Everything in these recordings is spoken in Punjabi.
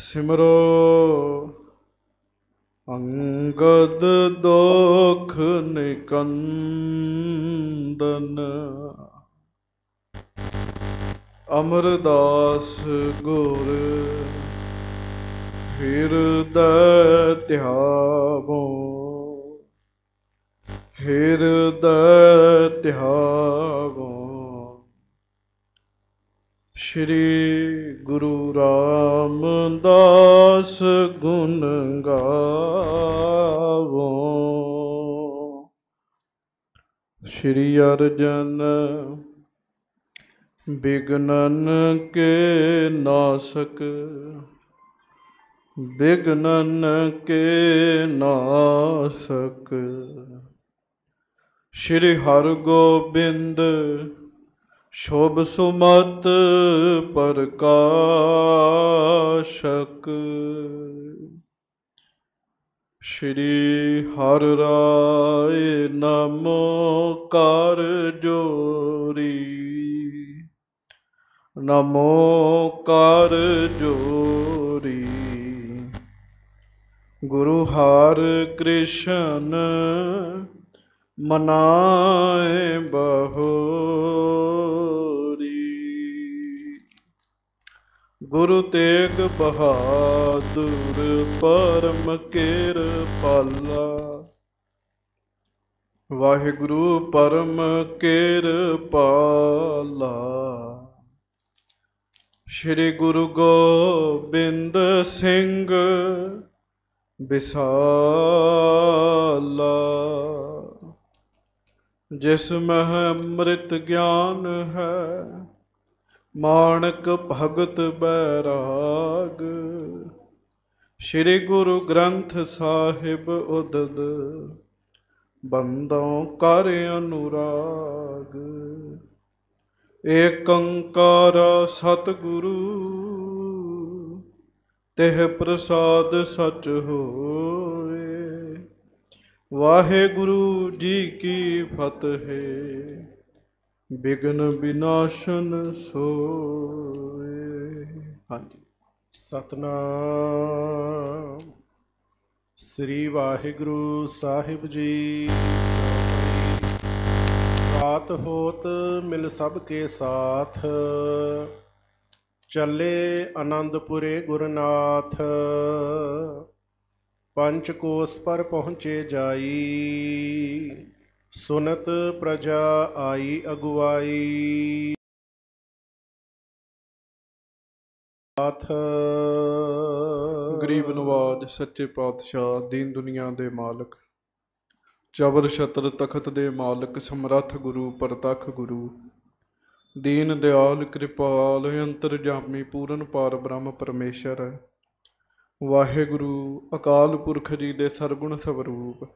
ਸਿਮਰੋ ਅੰਗਦ ਦੋਖ ਨਿਕੰਦਨ ਅਮਰਦਾਸ ਗੁਰ ਫਿਰ ਧਿਆਵੋ ਫਿਰ ਧਿਆਵੋ ਸ੍ਰੀ ਗੁਰੂ ਰਾਮਦਾਸ ਗੁਣ ਗਾਵੋ ਸ੍ਰੀ ਅਰਜਨ ਬਿਗਨਨ ਕੇ ਨਾਸਕ ਬਿਗਨਨ ਕੇ ਨਾਸਕ ਸ੍ਰੀ ਹਰਗੋਬਿੰਦ ਗੋਬਿੰਦ ਸ਼ੋਭ ਸੁਮਤ ਪ੍ਰਕਾਸ਼ਕ ਸ਼੍ਰੀ ਹਰਿ ਰਾਇ ਨਮੋ ਕਰ ਜੋਰੀ ਨਮੋ ਕਰ ਜੋਰੀ ਗੁਰੂ ਹਰ ਕ੍ਰਿਸ਼ਨ ਮਨਾਏ ਬਹੋ ਗੁਰੂ ਤੇਗ ਬਹਾਦੁਰ ਪਰਮ ਕੇਰ ਪਾਲਾ ਵਾਹਿਗੁਰੂ ਪਰਮ ਕੇਰ ਪਾਲਾ ਸ੍ਰੀ ਗੁਰੂ ਗੋਬਿੰਦ ਸਿੰਘ ਵਿਸਾਲਾ ਜਿਸ ਮਹ ਅੰਮ੍ਰਿਤ ਗਿਆਨ ਹੈ ਮਾਨਕ ਭਗਤ ਬੈਰਾਗ ਸ੍ਰੀ ਗੁਰੂ ਗ੍ਰੰਥ ਸਾਹਿਬ ਉਦਦ ਬੰਦੋਂ ਕਰ ਅਨੁਰਾਗ ਏਕੰਕਾਰ ਸਤਿਗੁਰੂ ਤੇਹ ਪ੍ਰਸਾਦ ਸਚ ਹੋਏ ਵਾਹਿਗੁਰੂ ਜੀ ਕੀ ਫਤਿਹ ਬਿਗਨ ਵਿਨਾਸ਼ਨ ਸੋਏ ਹਾਂਜੀ ਸਤਨਾਮ ਸ੍ਰੀ ਵਾਹਿਗੁਰੂ ਸਾਹਿਬ ਜੀ ਰਾਤ ਹੋਤ ਮਿਲ ਸਭ ਕੇ ਸਾਥ ਚੱਲੇ ਆਨੰਦਪੁਰੇ ਗੁਰਨਾਥ ਪੰਚ ਕੋਸ ਪਰ ਪਹੁੰਚੇ ਜਾਈ ਸੁਨਤ ਪ੍ਰਜਾ ਆਈ ਅਗਵਾਈ ਸਾਥ ਗਰੀਬ ਨਵਾਜ ਸੱਚੇ ਪਾਤਸ਼ਾਹ ਦੀਨ ਦੁਨੀਆ ਦੇ ਮਾਲਕ ਚਬਰ ਛਤਰ ਤਖਤ ਦੇ ਮਾਲਕ ਸਮਰੱਥ ਗੁਰੂ ਪਰਤਖ ਗੁਰੂ ਦੀਨ ਦਿਆਲ ਕਿਰਪਾਲ ਅੰਤਰਜਾਮੀ ਪੂਰਨ ਪਾਰ ਬ੍ਰਹਮ ਪਰਮੇਸ਼ਰ ਵਾਹਿਗੁਰੂ ਅਕਾਲ ਪੁਰਖ ਜੀ ਦੇ ਸਰਗੁਣ ਸਵਰੂਪ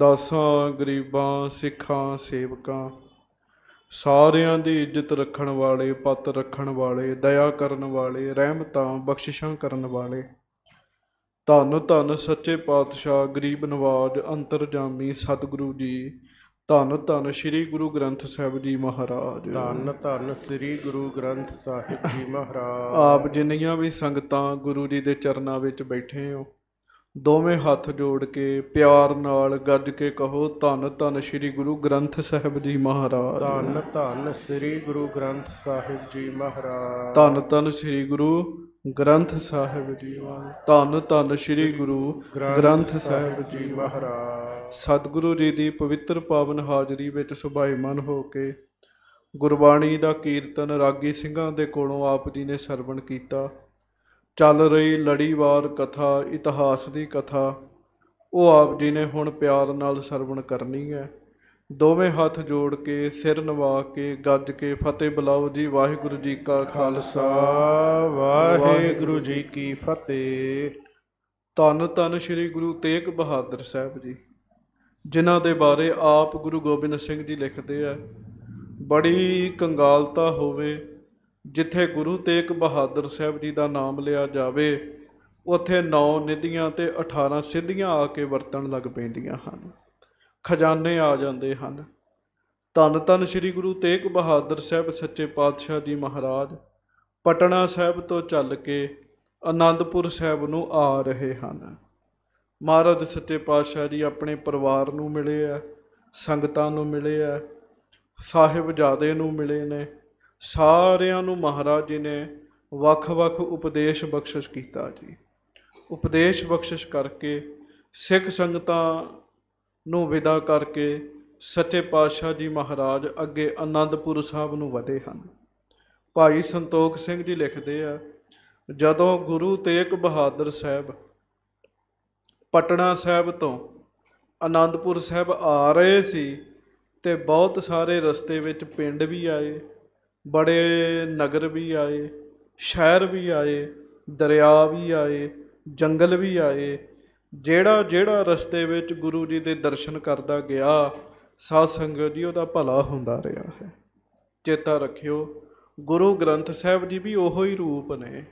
ਦਾਸਾਂ ਗਰੀਬਾਂ ਸਿੱਖਾਂ ਸੇਵਕਾਂ ਸਾਰਿਆਂ ਦੀ ਇੱਜ਼ਤ ਰੱਖਣ ਵਾਲੇ ਪਤ ਰੱਖਣ ਵਾਲੇ ਦਇਆ ਕਰਨ ਵਾਲੇ ਰਹਿਮਤਾਂ ਬਖਸ਼ਿਸ਼ਾਂ ਕਰਨ ਵਾਲੇ ਧੰਨ ਧੰਨ ਸੱਚੇ ਪਾਤਸ਼ਾਹ ਗਰੀਬ ਨਵਾਜ ਅੰਤਰਜਾਮੀ ਸਤਿਗੁਰੂ ਜੀ ਧੰਨ ਧੰਨ ਸ੍ਰੀ ਗੁਰੂ ਗ੍ਰੰਥ ਸਾਹਿਬ ਜੀ ਮਹਾਰਾਜ ਧੰਨ ਧੰਨ ਸ੍ਰੀ ਗੁਰੂ ਗ੍ਰੰਥ ਸਾਹਿਬ ਜੀ ਮਹਾਰਾਜ ਆਪ ਜਿੰਨੀਆਂ ਵੀ ਸੰਗਤਾਂ ਗੁਰੂ ਜੀ ਦੇ ਚਰਨਾਂ ਵਿੱਚ ਬੈਠੇ ਹੋ ਦੋਵੇਂ ਹੱਥ ਜੋੜ ਕੇ ਪਿਆਰ ਨਾਲ ਗੱਜ ਕੇ ਕਹੋ ਧੰਨ ਧੰਨ ਸ੍ਰੀ ਗੁਰੂ ਗ੍ਰੰਥ ਸਾਹਿਬ ਜੀ ਮਹਾਰਾਜ ਧੰਨ ਧੰਨ ਸ੍ਰੀ ਗੁਰੂ ਗ੍ਰੰਥ ਸਾਹਿਬ ਜੀ ਮਹਾਰਾਜ ਧੰਨ ਧੰਨ ਸ੍ਰੀ ਗੁਰੂ ਗ੍ਰੰਥ ਸਾਹਿਬ ਜੀ ਮਹਾਰਾਜ ਧੰਨ ਧੰਨ ਸ੍ਰੀ ਗੁਰੂ ਗ੍ਰੰਥ ਸਾਹਿਬ ਜੀ ਮਹਾਰਾਜ ਸਤਿਗੁਰੂ ਜੀ ਦੀ ਪਵਿੱਤਰ ਪਾਵਨ ਹਾਜ਼ਰੀ ਵਿੱਚ ਮਨ ਹੋ ਕੇ ਗੁਰਬਾਣੀ ਦਾ ਕੀਰਤਨ ਰਾਗੀ ਸਿੰਘਾਂ ਦੇ ਕੋਲੋਂ ਆਪ ਜੀ ਨੇ ਸਰਵਣ ਕੀਤਾ ਚੱਲ ਰਹੀ ਲੜੀਵਾਰ ਕਥਾ ਇਤਿਹਾਸ ਦੀ ਕਥਾ ਉਹ ਆਪ ਜੀ ਨੇ ਹੁਣ ਪਿਆਰ ਨਾਲ ਸਰਵਣ ਕਰਨੀ ਹੈ ਦੋਵੇਂ ਹੱਥ ਜੋੜ ਕੇ ਸਿਰ ਨਵਾ ਕੇ ਗੱਜ ਕੇ ਫਤਿਹ ਬੁਲਾਓ ਜੀ ਵਾਹਿਗੁਰੂ ਜੀ ਕਾ ਖਾਲਸਾ ਵਾਹਿਗੁਰੂ ਜੀ ਕੀ ਫਤਿਹ ਤਨ ਤਨ ਸ੍ਰੀ ਗੁਰੂ ਤੇਗ ਬਹਾਦਰ ਸਾਹਿਬ ਜੀ ਜਿਨ੍ਹਾਂ ਦੇ ਬਾਰੇ ਆਪ ਗੁਰੂ ਗੋਬਿੰਦ ਸਿੰਘ ਜੀ ਲਿਖਦੇ ਆ ਬੜੀ ਕੰਗਾਲਤਾ ਹੋਵੇ ਜਿੱਥੇ ਗੁਰੂ ਤੇਗ ਬਹਾਦਰ ਸਾਹਿਬ ਜੀ ਦਾ ਨਾਮ ਲਿਆ ਜਾਵੇ ਉੱਥੇ 9 ਨਿਧੀਆਂ ਤੇ 18 ਸਿੱਧੀਆਂ ਆ ਕੇ ਵਰਤਣ ਲੱਗ ਪੈਂਦੀਆਂ ਹਨ ਖਜ਼ਾਨੇ ਆ ਜਾਂਦੇ ਹਨ ਤਨ ਤਨ ਸ੍ਰੀ ਗੁਰੂ ਤੇਗ ਬਹਾਦਰ ਸਾਹਿਬ ਸੱਚੇ ਪਾਤਸ਼ਾਹ ਜੀ ਮਹਾਰਾਜ ਪਟਨਾ ਸਾਹਿਬ ਤੋਂ ਚੱਲ ਕੇ ਆਨੰਦਪੁਰ ਸਾਹਿਬ ਨੂੰ ਆ ਰਹੇ ਹਨ ਮਹਾਰਾਜ ਸੱਚੇ ਪਾਤਸ਼ਾਹ ਜੀ ਆਪਣੇ ਪਰਿਵਾਰ ਨੂੰ ਮਿਲੇ ਆ ਸੰਗਤਾਂ ਨੂੰ ਮਿਲੇ ਆ ਸਾਹਿਬ ਜਾਦੇ ਨੂੰ ਮਿਲੇ ਨੇ ਸਾਰਿਆਂ ਨੂੰ ਮਹਾਰਾਜ ਜੀ ਨੇ ਵੱਖ-ਵੱਖ ਉਪਦੇਸ਼ ਬਖਸ਼ਿਸ਼ ਕੀਤਾ ਜੀ ਉਪਦੇਸ਼ ਬਖਸ਼ਿਸ਼ ਕਰਕੇ ਸਿੱਖ ਸੰਗਤਾਂ ਨੂੰ ਵਿਦਾ ਕਰਕੇ ਸੱਚੇ ਪਾਤਸ਼ਾਹ ਜੀ ਮਹਾਰਾਜ ਅੱਗੇ ਅਨੰਦਪੁਰ ਸਾਹਿਬ ਨੂੰ ਵਧੇ ਹਨ ਭਾਈ ਸੰਤੋਖ ਸਿੰਘ ਜੀ ਲਿਖਦੇ ਆ ਜਦੋਂ ਗੁਰੂ ਤੇਗ ਬਹਾਦਰ ਸਾਹਿਬ ਪਟਨਾ ਸਾਹਿਬ ਤੋਂ ਅਨੰਦਪੁਰ ਸਾਹਿਬ ਆ ਰਹੇ ਸੀ ਤੇ ਬਹੁਤ ਸਾਰੇ ਰਸਤੇ ਵਿੱਚ ਪਿੰਡ ਵੀ ਆਏ ਬੜੇ ਨਗਰ ਵੀ ਆਏ ਸ਼ਹਿਰ ਵੀ ਆਏ ਦਰਿਆ ਵੀ ਆਏ ਜੰਗਲ ਵੀ ਆਏ ਜਿਹੜਾ ਜਿਹੜਾ ਰਸਤੇ ਵਿੱਚ ਗੁਰੂ ਜੀ ਦੇ ਦਰਸ਼ਨ ਕਰਦਾ ਗਿਆ ਸਾਧ ਸੰਗਤ ਜੀ ਉਹਦਾ ਭਲਾ ਹੁੰਦਾ ਰਿਹਾ ਹੈ ਚੇਤਾ ਰੱਖਿਓ ਗੁਰੂ ਗ੍ਰੰਥ ਸਾਹਿਬ ਜੀ ਵੀ ਉਹੋ ਹੀ ਰੂਪ ਨੇ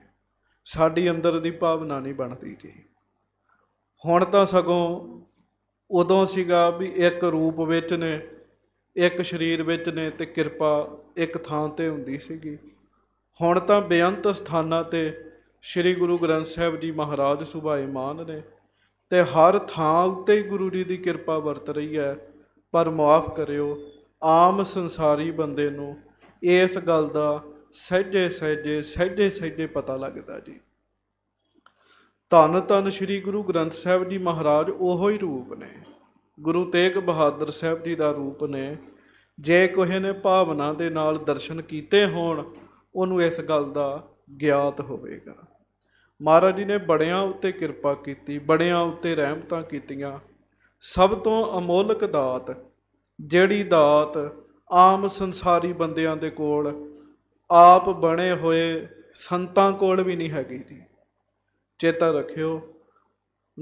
ਸਾਡੀ ਅੰਦਰ ਦੀ ਭਾਵਨਾ ਨਹੀਂ ਬਣਦੀ ਜੀ ਹੁਣ ਤਾਂ ਸਗੋਂ ਉਦੋਂ ਸੀਗਾ ਵੀ ਇੱਕ ਰੂਪ ਵਿੱਚ ਨੇ ਇੱਕ ਸਰੀਰ ਵਿੱਚ ਨੇ ਤੇ ਕਿਰਪਾ ਇੱਕ ਥਾਂ ਤੇ ਹੁੰਦੀ ਸੀਗੀ ਹੁਣ ਤਾਂ ਬੇਅੰਤ ਸਥਾਨਾਂ ਤੇ ਸ੍ਰੀ ਗੁਰੂ ਗ੍ਰੰਥ ਸਾਹਿਬ ਜੀ ਮਹਾਰਾਜ ਮਾਨ ਨੇ ਤੇ ਹਰ ਥਾਂ ਉੱਤੇ ਹੀ ਗੁਰੂ ਜੀ ਦੀ ਕਿਰਪਾ ਵਰਤ ਰਹੀ ਹੈ ਪਰ ਮਾਫ ਕਰਿਓ ਆਮ ਸੰਸਾਰੀ ਬੰਦੇ ਨੂੰ ਇਸ ਗੱਲ ਦਾ ਸਹਿਜੇ ਸਹਿਜੇ ਸਹਿਜੇ ਸਹਿਜੇ ਪਤਾ ਲੱਗਦਾ ਜੀ ਧੰਨ ਧੰਨ ਸ੍ਰੀ ਗੁਰੂ ਗ੍ਰੰਥ ਸਾਹਿਬ ਜੀ ਮਹਾਰਾਜ ਉਹੋ ਹੀ ਰੂਪ ਨੇ ਗੁਰੂ ਤੇਗ ਬਹਾਦਰ ਸਾਹਿਬ ਜੀ ਦਾ ਰੂਪ ਨੇ ਜੇ ਕੋਹੇ ਨੇ ਭਾਵਨਾ ਦੇ ਨਾਲ ਦਰਸ਼ਨ ਕੀਤੇ ਹੋਣ ਉਹਨੂੰ ਇਸ ਗੱਲ ਦਾ ਗਿਆਤ ਹੋਵੇਗਾ ਮਹਾਰਾਜ ਜੀ ਨੇ ਬੜਿਆਂ ਉੱਤੇ ਕਿਰਪਾ ਕੀਤੀ ਬੜਿਆਂ ਉੱਤੇ ਰਹਿਮਤਾਂ ਕੀਤੀਆਂ ਸਭ ਤੋਂ ਅਮੋਲਕ ਦਾਤ ਜਿਹੜੀ ਦਾਤ ਆਮ ਸੰਸਾਰੀ ਬੰਦਿਆਂ ਦੇ ਕੋਲ ਆਪ ਬਣੇ ਹੋਏ ਸੰਤਾਂ ਕੋਲ ਵੀ ਨਹੀਂ ਹੈਗੀ ਜੀ ਚੇਤਾ ਰੱਖਿਓ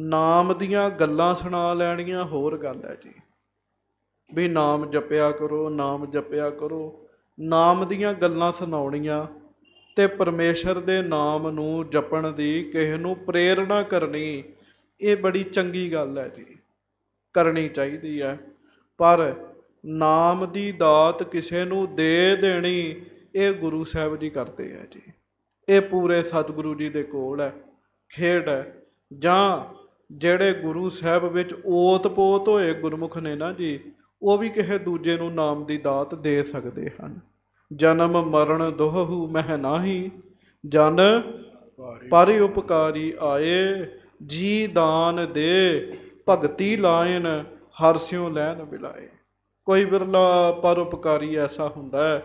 ਨਾਮ ਦੀਆਂ ਗੱਲਾਂ ਸੁਣਾ ਲੈਣੀਆਂ ਹੋਰ ਗੱਲ ਹੈ ਜੀ ਵੀ ਨਾਮ ਜਪਿਆ ਕਰੋ ਨਾਮ ਜਪਿਆ ਕਰੋ ਨਾਮ ਦੀਆਂ ਗੱਲਾਂ ਸੁਣਾਉਣੀਆਂ ਤੇ ਪਰਮੇਸ਼ਰ ਦੇ ਨਾਮ ਨੂੰ ਜਪਣ ਦੀ ਕਿਸੇ ਨੂੰ ਪ੍ਰੇਰਣਾ ਕਰਨੀ ਇਹ ਬੜੀ ਚੰਗੀ ਗੱਲ ਹੈ ਜੀ ਕਰਨੀ ਚਾਹੀਦੀ ਹੈ ਪਰ ਨਾਮ ਦੀ ਦਾਤ ਕਿਸੇ ਨੂੰ ਦੇ ਦੇਣੀ ਇਹ ਗੁਰੂ ਸਾਹਿਬ ਜੀ ਕਰਦੇ ਆ ਜੀ ਇਹ ਪੂਰੇ ਸਤਿਗੁਰੂ ਜੀ ਦੇ ਕੋਲ ਹੈ ਖੇਡ ਹੈ ਜਾਂ ਜਿਹੜੇ ਗੁਰੂ ਸਾਹਿਬ ਵਿੱਚ ਓਤਪੋਤ ਹੋਏ ਗੁਰਮੁਖ ਨੇ ਨਾ ਜੀ ਉਹ ਵੀ ਕਿਸੇ ਦੂਜੇ ਨੂੰ ਨਾਮ ਦੀ ਦਾਤ ਦੇ ਸਕਦੇ ਹਨ ਜਨਮ ਮਰਨ ਦੋਹੂ ਮਹਿ ਨਾਹੀ ਜਨ ਪਰਿ ਉਪਕਾਰੀ ਆਏ ਜੀ ਦਾਨ ਦੇ ਭਗਤੀ ਲਾਇਨ ਹਰ ਸਿਉ ਲੈਨ ਬਿਲਾਏ ਕੋਈ ਵਿਰਲਾ ਪਰਉਪਕਾਰੀ ਐਸਾ ਹੁੰਦਾ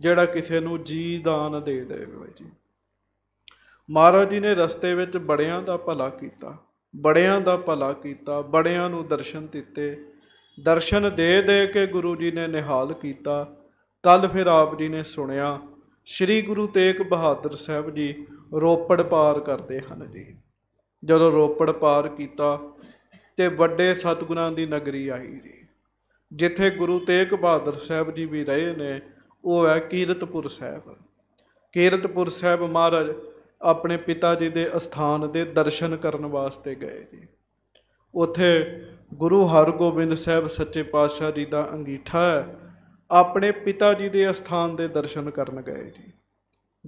ਜਿਹੜਾ ਕਿਸੇ ਨੂੰ ਜੀ ਦਾਨ ਦੇ ਦੇਵੇ ਜੀ ਮਹਾਰਾਜ ਜੀ ਨੇ ਰਸਤੇ ਵਿੱਚ ਬੜਿਆਂ ਦਾ ਭਲਾ ਕੀਤਾ ਬੜਿਆਂ ਦਾ ਭਲਾ ਕੀਤਾ ਬੜਿਆਂ ਨੂੰ ਦਰਸ਼ਨ ਦਿੱਤੇ ਦਰਸ਼ਨ ਦੇ ਦੇ ਕੇ ਗੁਰੂ ਜੀ ਨੇ ਨਿਹਾਲ ਕੀਤਾ ਕੱਲ ਫਿਰ ਆਪ ਜੀ ਨੇ ਸੁਣਿਆ ਸ੍ਰੀ ਗੁਰੂ ਤੇਗ ਬਹਾਦਰ ਸਾਹਿਬ ਜੀ ਰੋਪੜ ਪਾਰ ਕਰਦੇ ਹਨ ਜੀ ਜਦੋਂ ਰੋਪੜ ਪਾਰ ਕੀਤਾ ਤੇ ਵੱਡੇ ਸਤਗੁਰਾਂ ਦੀ ਨਗਰੀ ਆਈ ਜੀ ਜਿੱਥੇ ਗੁਰੂ ਤੇਗ ਬਹਾਦਰ ਸਾਹਿਬ ਜੀ ਵੀ ਰਹੇ ਨੇ ਉਹ ਹੈ ਕੀਰਤਪੁਰ ਸਾਹਿਬ ਕੀਰਤਪੁਰ ਸਾਹਿਬ ਮਹਾਰਾਜ ਆਪਣੇ ਪਿਤਾ ਜੀ ਦੇ ਅਸਥਾਨ ਦੇ ਦਰਸ਼ਨ ਕਰਨ ਵਾਸਤੇ ਗਏ ਜੀ ਉੱਥੇ ਗੁਰੂ ਹਰਗੋਬਿੰਦ ਸਾਹਿਬ ਸੱਚੇ ਪਾਤਸ਼ਾਹ ਜੀ ਦਾ ਅੰਗੀਠਾ ਹੈ ਆਪਣੇ ਪਿਤਾ ਜੀ ਦੇ ਅਸਥਾਨ ਦੇ ਦਰਸ਼ਨ ਕਰਨ ਗਏ ਜੀ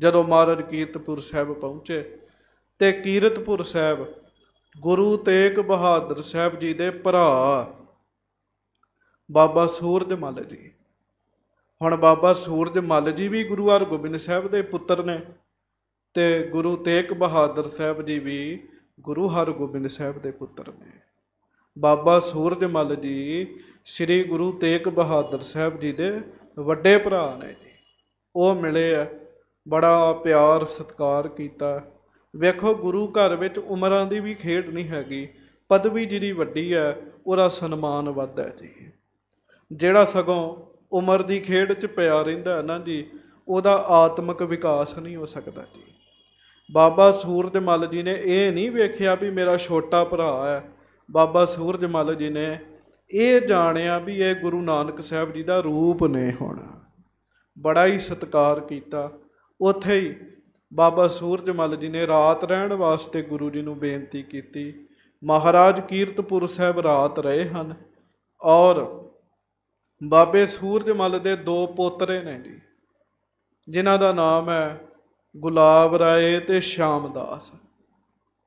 ਜਦੋਂ ਮਹਾਰਾਜ ਕੀਰਤਪੁਰ ਸਾਹਿਬ ਪਹੁੰਚੇ ਤੇ ਕੀਰਤਪੁਰ ਸਾਹਿਬ ਗੁਰੂ ਤੇਗ ਬਹਾਦਰ ਸਾਹਿਬ ਜੀ ਦੇ ਭਰਾ ਬਾਬਾ ਸੂਰਜਮਲ ਜੀ ਹੁਣ ਬਾਬਾ ਸੂਰਜਮਲ ਜੀ ਵੀ ਗੁਰੂ ਹਰਗੋਬਿੰਦ ਸਾਹਿਬ ਦੇ ਪੁੱਤਰ ਨੇ ਤੇ ਗੁਰੂ ਤੇਗ ਬਹਾਦਰ ਸਾਹਿਬ ਜੀ ਵੀ ਗੁਰੂ ਹਰਗੋਬਿੰਦ ਸਾਹਿਬ ਦੇ ਪੁੱਤਰ ਨੇ ਬਾਬਾ ਸੂਰਜਮਲ ਜੀ ਸ੍ਰੀ ਗੁਰੂ ਤੇਗ ਬਹਾਦਰ ਸਾਹਿਬ ਜੀ ਦੇ ਵੱਡੇ ਭਰਾ ਨੇ ਜੀ ਉਹ ਮਿਲੇ ਆ ਬੜਾ ਪਿਆਰ ਸਤਿਕਾਰ ਕੀਤਾ ਵੇਖੋ ਗੁਰੂ ਘਰ ਵਿੱਚ ਉਮਰਾਂ ਦੀ ਵੀ ਖੇਡ ਨਹੀਂ ਹੈਗੀ ਪਦਵੀ ਜਿਹੜੀ ਵੱਡੀ ਹੈ ਉਹਦਾ ਸਨਮਾਨ ਵੱਧਾ ਜੀ ਜਿਹੜਾ ਸਗੋਂ ਉਮਰ ਦੀ ਖੇਡ 'ਚ ਪਿਆ ਰਹਿੰਦਾ ਨਾ ਜੀ ਉਹਦਾ ਆਤਮਿਕ ਵਿਕਾਸ ਨਹੀਂ ਹੋ ਸਕਦਾ ਜੀ ਬਾਬਾ ਸੂਰਜਮਲ ਜੀ ਨੇ ਇਹ ਨਹੀਂ ਵੇਖਿਆ ਵੀ ਮੇਰਾ ਛੋਟਾ ਭਰਾ ਹੈ ਬਾਬਾ ਸੂਰਜਮਲ ਜੀ ਨੇ ਇਹ ਜਾਣਿਆ ਵੀ ਇਹ ਗੁਰੂ ਨਾਨਕ ਸਾਹਿਬ ਜੀ ਦਾ ਰੂਪ ਨੇ ਹੁਣ ਬੜਾ ਹੀ ਸਤਕਾਰ ਕੀਤਾ ਉੱਥੇ ਹੀ ਬਾਬਾ ਸੂਰਜਮਲ ਜੀ ਨੇ ਰਾਤ ਰਹਿਣ ਵਾਸਤੇ ਗੁਰੂ ਜੀ ਨੂੰ ਬੇਨਤੀ ਕੀਤੀ ਮਹਾਰਾਜ ਕੀਰਤਪੁਰ ਸਾਹਿਬ ਰਾਤ ਰਹੇ ਹਨ ਔਰ ਬਾਬੇ ਸੂਰਜਮਲ ਦੇ ਦੋ ਪੋਤਰੇ ਨੇ ਜੀ ਜਿਨ੍ਹਾਂ ਦਾ ਨਾਮ ਹੈ ਗੁਲਾਬ ਰਾਏ ਤੇ ਸ਼ਾਮਦਾਸ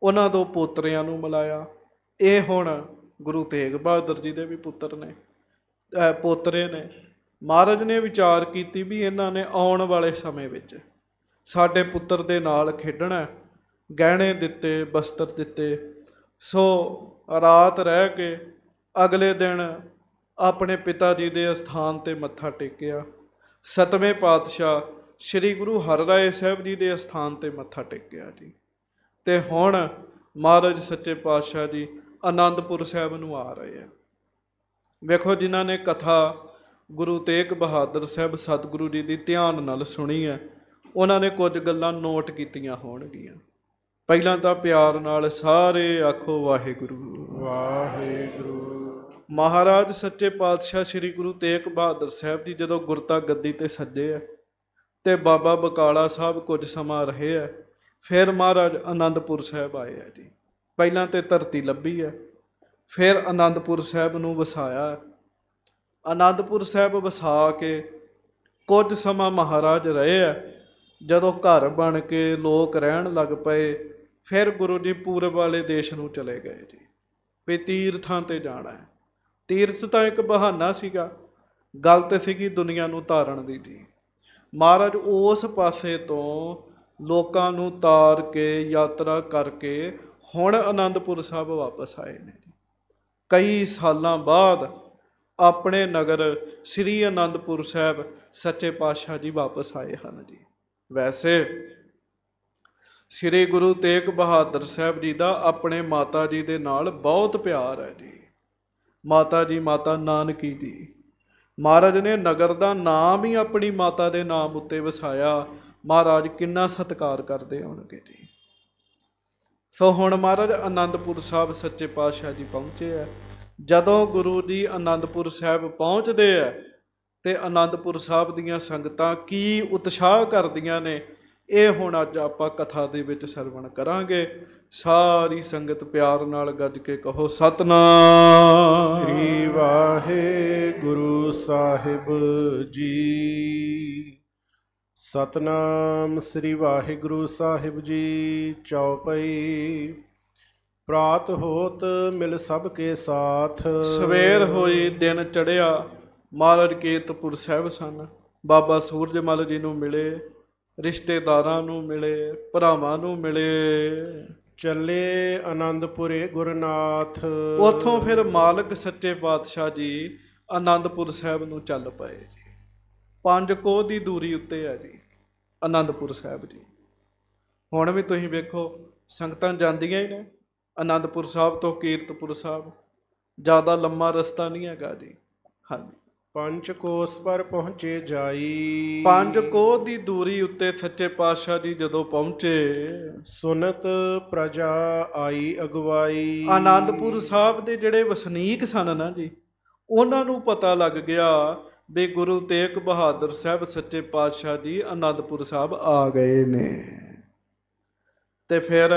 ਉਹਨਾਂ ਦੋ ਪੋਤਰਿਆਂ ਨੂੰ ਮਿਲਾਇਆ ਇਹ ਹੁਣ ਗੁਰੂ ਤੇਗ ਬਹਾਦਰ ਜੀ ਦੇ ਵੀ ਪੁੱਤਰ ਨੇ ਪੋਤਰੇ ਨੇ ਮਹਾਰਾਜ ਨੇ ਵਿਚਾਰ ਕੀਤੀ ਵੀ ਇਹਨਾਂ ਨੇ ਆਉਣ ਵਾਲੇ ਸਮੇਂ ਵਿੱਚ ਸਾਡੇ ਪੁੱਤਰ ਦੇ ਨਾਲ ਖੇਡਣਾ ਗਹਿਣੇ ਦਿੱਤੇ ਬਸਤਰ ਦਿੱਤੇ ਸੋ ਰਾਤ ਰਹਿ ਕੇ ਅਗਲੇ ਦਿਨ ਆਪਣੇ ਪਿਤਾ ਜੀ ਦੇ ਅਸਥਾਨ ਤੇ ਮੱਥਾ ਟੇਕਿਆ ਸਤਵੇਂ ਪਾਤਸ਼ਾਹ ਸ੍ਰੀ ਗੁਰੂ ਹਰਿਰਾਏ ਸਾਹਿਬ ਜੀ ਦੇ ਅਸਥਾਨ ਤੇ ਮੱਥਾ ਟੇਕਿਆ ਜੀ ਤੇ ਹੁਣ ਮਹਾਰਾਜ ਸੱਚੇ ਪਾਤਸ਼ਾਹ ਜੀ ਆਨੰਦਪੁਰ ਸਾਹਿਬ ਨੂੰ ਆ ਰਹੇ ਆ ਵੇਖੋ ਜਿਨ੍ਹਾਂ ਨੇ ਕਥਾ ਗੁਰੂ ਤੇਗ ਬਹਾਦਰ ਸਾਹਿਬ ਸਤਿਗੁਰੂ ਜੀ ਦੀ ਧਿਆਨ ਨਾਲ ਸੁਣੀ ਹੈ ਉਹਨਾਂ ਨੇ ਕੁਝ ਗੱਲਾਂ ਨੋਟ ਕੀਤੀਆਂ ਹੋਣਗੀਆਂ ਪਹਿਲਾਂ ਤਾਂ ਪਿਆਰ ਨਾਲ ਸਾਰੇ ਆਖੋ ਵਾਹਿਗੁਰੂ ਵਾਹਿਗੁਰੂ ਮਹਾਰਾਜ ਸੱਚੇ ਪਾਤਸ਼ਾਹ ਸ੍ਰੀ ਗੁਰੂ ਤੇਗ ਬਹਾਦਰ ਸਾਹਿਬ ਜੀ ਜਦੋਂ ਗੁਰਤਾ ਗੱਦੀ ਤੇ ਸੱਜੇ ਆ ਤੇ ਬਾਬਾ ਬਕਾਲਾ ਸਾਹਿਬ ਕੁਝ ਸਮਾਂ ਰਹੇ ਆ ਫਿਰ ਮਹਾਰਾਜ ਆਨੰਦਪੁਰ ਸਾਹਿਬ ਆਏ ਆ ਜੀ ਪਹਿਲਾਂ ਤੇ ਧਰਤੀ ਲੱਭੀ ਹੈ ਫਿਰ ਆਨੰਦਪੁਰ ਸਾਹਿਬ ਨੂੰ ਵਸਾਇਆ ਆਨੰਦਪੁਰ ਸਾਹਿਬ ਵਸਾ ਕੇ ਕੁਝ ਸਮਾਂ ਮਹਾਰਾਜ ਰਹੇ ਆ ਜਦੋਂ ਘਰ ਬਣ ਕੇ ਲੋਕ ਰਹਿਣ ਲੱਗ ਪਏ ਫਿਰ ਗੁਰੂ ਜੀ ਪੂਰਬ ਵਾਲੇ ਦੇਸ਼ ਨੂੰ ਚਲੇ ਗਏ ਜੀ ਵੀ ਤੀਰਥਾਂ ਤੇ ਜਾਣਾ ਹੈ ਤੀਰਥ ਤਾਂ ਇੱਕ ਬਹਾਨਾ ਸੀਗਾ ਗੱਲ ਤੇ ਸੀਗੀ ਦੁਨੀਆ ਨੂੰ ਧਾਰਨ ਦੀ ਜੀ ਮਹਾਰਾਜ ਉਸ ਪਾਸੇ ਤੋਂ ਲੋਕਾਂ ਨੂੰ ਤਾਰ ਕੇ ਯਾਤਰਾ ਕਰਕੇ ਹੁਣ ਆਨੰਦਪੁਰ ਸਾਹਿਬ ਵਾਪਸ ਆਏ ਨੇ ਕਈ ਸਾਲਾਂ ਬਾਅਦ ਆਪਣੇ ਨਗਰ ਸ੍ਰੀ ਆਨੰਦਪੁਰ ਸਾਹਿਬ ਸੱਚੇ ਪਾਤਸ਼ਾਹ ਜੀ ਵਾਪਸ ਆਏ ਹਨ ਜੀ ਵੈਸੇ ਸ੍ਰੀ ਗੁਰੂ ਤੇਗ ਬਹਾਦਰ ਸਾਹਿਬ ਜੀ ਦਾ ਆਪਣੇ ਮਾਤਾ ਜੀ ਦੇ ਨਾਲ ਬਹੁਤ ਪਿਆਰ ਹੈ ਜੀ ਮਾਤਾ ਜੀ ਮਾਤਾ ਨਾਨਕੀ ਜੀ ਮਹਾਰਾਜ ਨੇ ਨਗਰ ਦਾ ਨਾਮ ਹੀ ਆਪਣੀ ਮਾਤਾ ਦੇ ਨਾਮ ਉੱਤੇ ਵਸਾਇਆ ਮਹਾਰਾਜ ਕਿੰਨਾ ਸਤਿਕਾਰ ਕਰਦੇ ਹੋਣਗੇ ਜੀ ਸੋ ਹੁਣ ਮਹਾਰਾਜ ਆਨੰਦਪੁਰ ਸਾਹਿਬ ਸੱਚੇ ਪਾਤਸ਼ਾਹ ਜੀ ਪਹੁੰਚੇ ਆ ਜਦੋਂ ਗੁਰੂ ਜੀ ਆਨੰਦਪੁਰ ਸਾਹਿਬ ਪਹੁੰਚਦੇ ਆ ਤੇ ਆਨੰਦਪੁਰ ਸਾਹਿਬ ਦੀਆਂ ਸੰਗਤਾਂ ਕੀ ਉਤਸ਼ਾਹ ਕਰਦੀਆਂ ਨੇ ਇਹ ਹੁਣ ਅੱਜ ਆਪਾਂ ਕਥਾ ਦੇ ਵਿੱਚ ਸਰਵਣ ਕਰਾਂਗੇ ਸਾਰੀ ਸੰਗਤ ਪਿਆਰ ਨਾਲ ਗੱਜ ਕੇ ਕਹੋ ਸਤਨਾਮ ਸ੍ਰੀ ਵਾਹਿਗੁਰੂ ਸਾਹਿਬ ਜੀ ਸਤਨਾਮ ਸ੍ਰੀ ਵਾਹਿਗੁਰੂ ਸਾਹਿਬ ਜੀ ਚੌਪਈ ਪ੍ਰਾਤ ਹੋਤ ਮਿਲ ਸਭ ਕੇ ਸਾਥ ਸਵੇਰ ਹੋਈ ਦਿਨ ਚੜਿਆ ਮਾਲਰ ਕੇਤਪੁਰ ਸਾਹਿਬ ਸਨ ਬਾਬਾ ਸੂਰਜਮਲ ਜੀ ਨੂੰ ਮਿਲੇ ਰਿਸ਼ਤੇਦਾਰਾਂ ਨੂੰ ਮਿਲੇ ਭਰਾਵਾਂ ਨੂੰ ਮਿਲੇ ਚੱਲੇ ਆਨੰਦਪੁਰੇ ਗੁਰਨਾਥ ਉਥੋਂ ਫਿਰ ਮਾਲਕ ਸੱਚੇ ਪਾਤਸ਼ਾਹ ਜੀ ਆਨੰਦਪੁਰ ਸਾਹਿਬ ਨੂੰ ਚੱਲ ਪਏ ਜੀ ਪੰਜ ਕੋਹ ਦੀ ਦੂਰੀ ਉੱਤੇ ਆ ਜੀ ਆਨੰਦਪੁਰ ਸਾਹਿਬ ਜੀ ਹੁਣ ਵੀ ਤੁਸੀਂ ਵੇਖੋ ਸੰਗਤਾਂ ਜਾਂਦੀਆਂ ਹੀ ਨੇ ਆਨੰਦਪੁਰ ਸਾਹਿਬ ਤੋਂ ਕੀਰਤਪੁਰ ਸਾਹਿਬ ਜ਼ਿਆਦਾ ਲੰਮਾ ਰਸਤਾ ਨਹੀਂ ਹੈਗਾ ਜੀ ਹਾਂਜੀ ਪੰਜ ਕੋਸ ਪਰ ਪਹੁੰਚੇ ਜਾਈ ਪੰਜ ਕੋਹ ਦੀ ਦੂਰੀ ਉੱਤੇ ਸੱਚੇ ਪਾਤਸ਼ਾਹ ਜੀ ਜਦੋਂ ਪਹੁੰਚੇ ਸੁਨਤ ਪ੍ਰਜਾ ਆਈ ਅਗਵਾਈ ਆਨੰਦਪੁਰ ਸਾਹਿਬ ਦੇ ਜਿਹੜੇ ਵਸਨੀਕ ਸਨ ਨਾ ਜੀ ਉਹਨਾਂ ਨੂੰ ਪਤਾ ਲੱਗ ਗਿਆ ਵੀ ਗੁਰੂ ਤੇਗ ਬਹਾਦਰ ਸਾਹਿਬ ਸੱਚੇ ਪਾਤਸ਼ਾਹ ਜੀ ਆਨੰਦਪੁਰ ਸਾਹਿਬ ਆ ਗਏ ਨੇ ਤੇ ਫਿਰ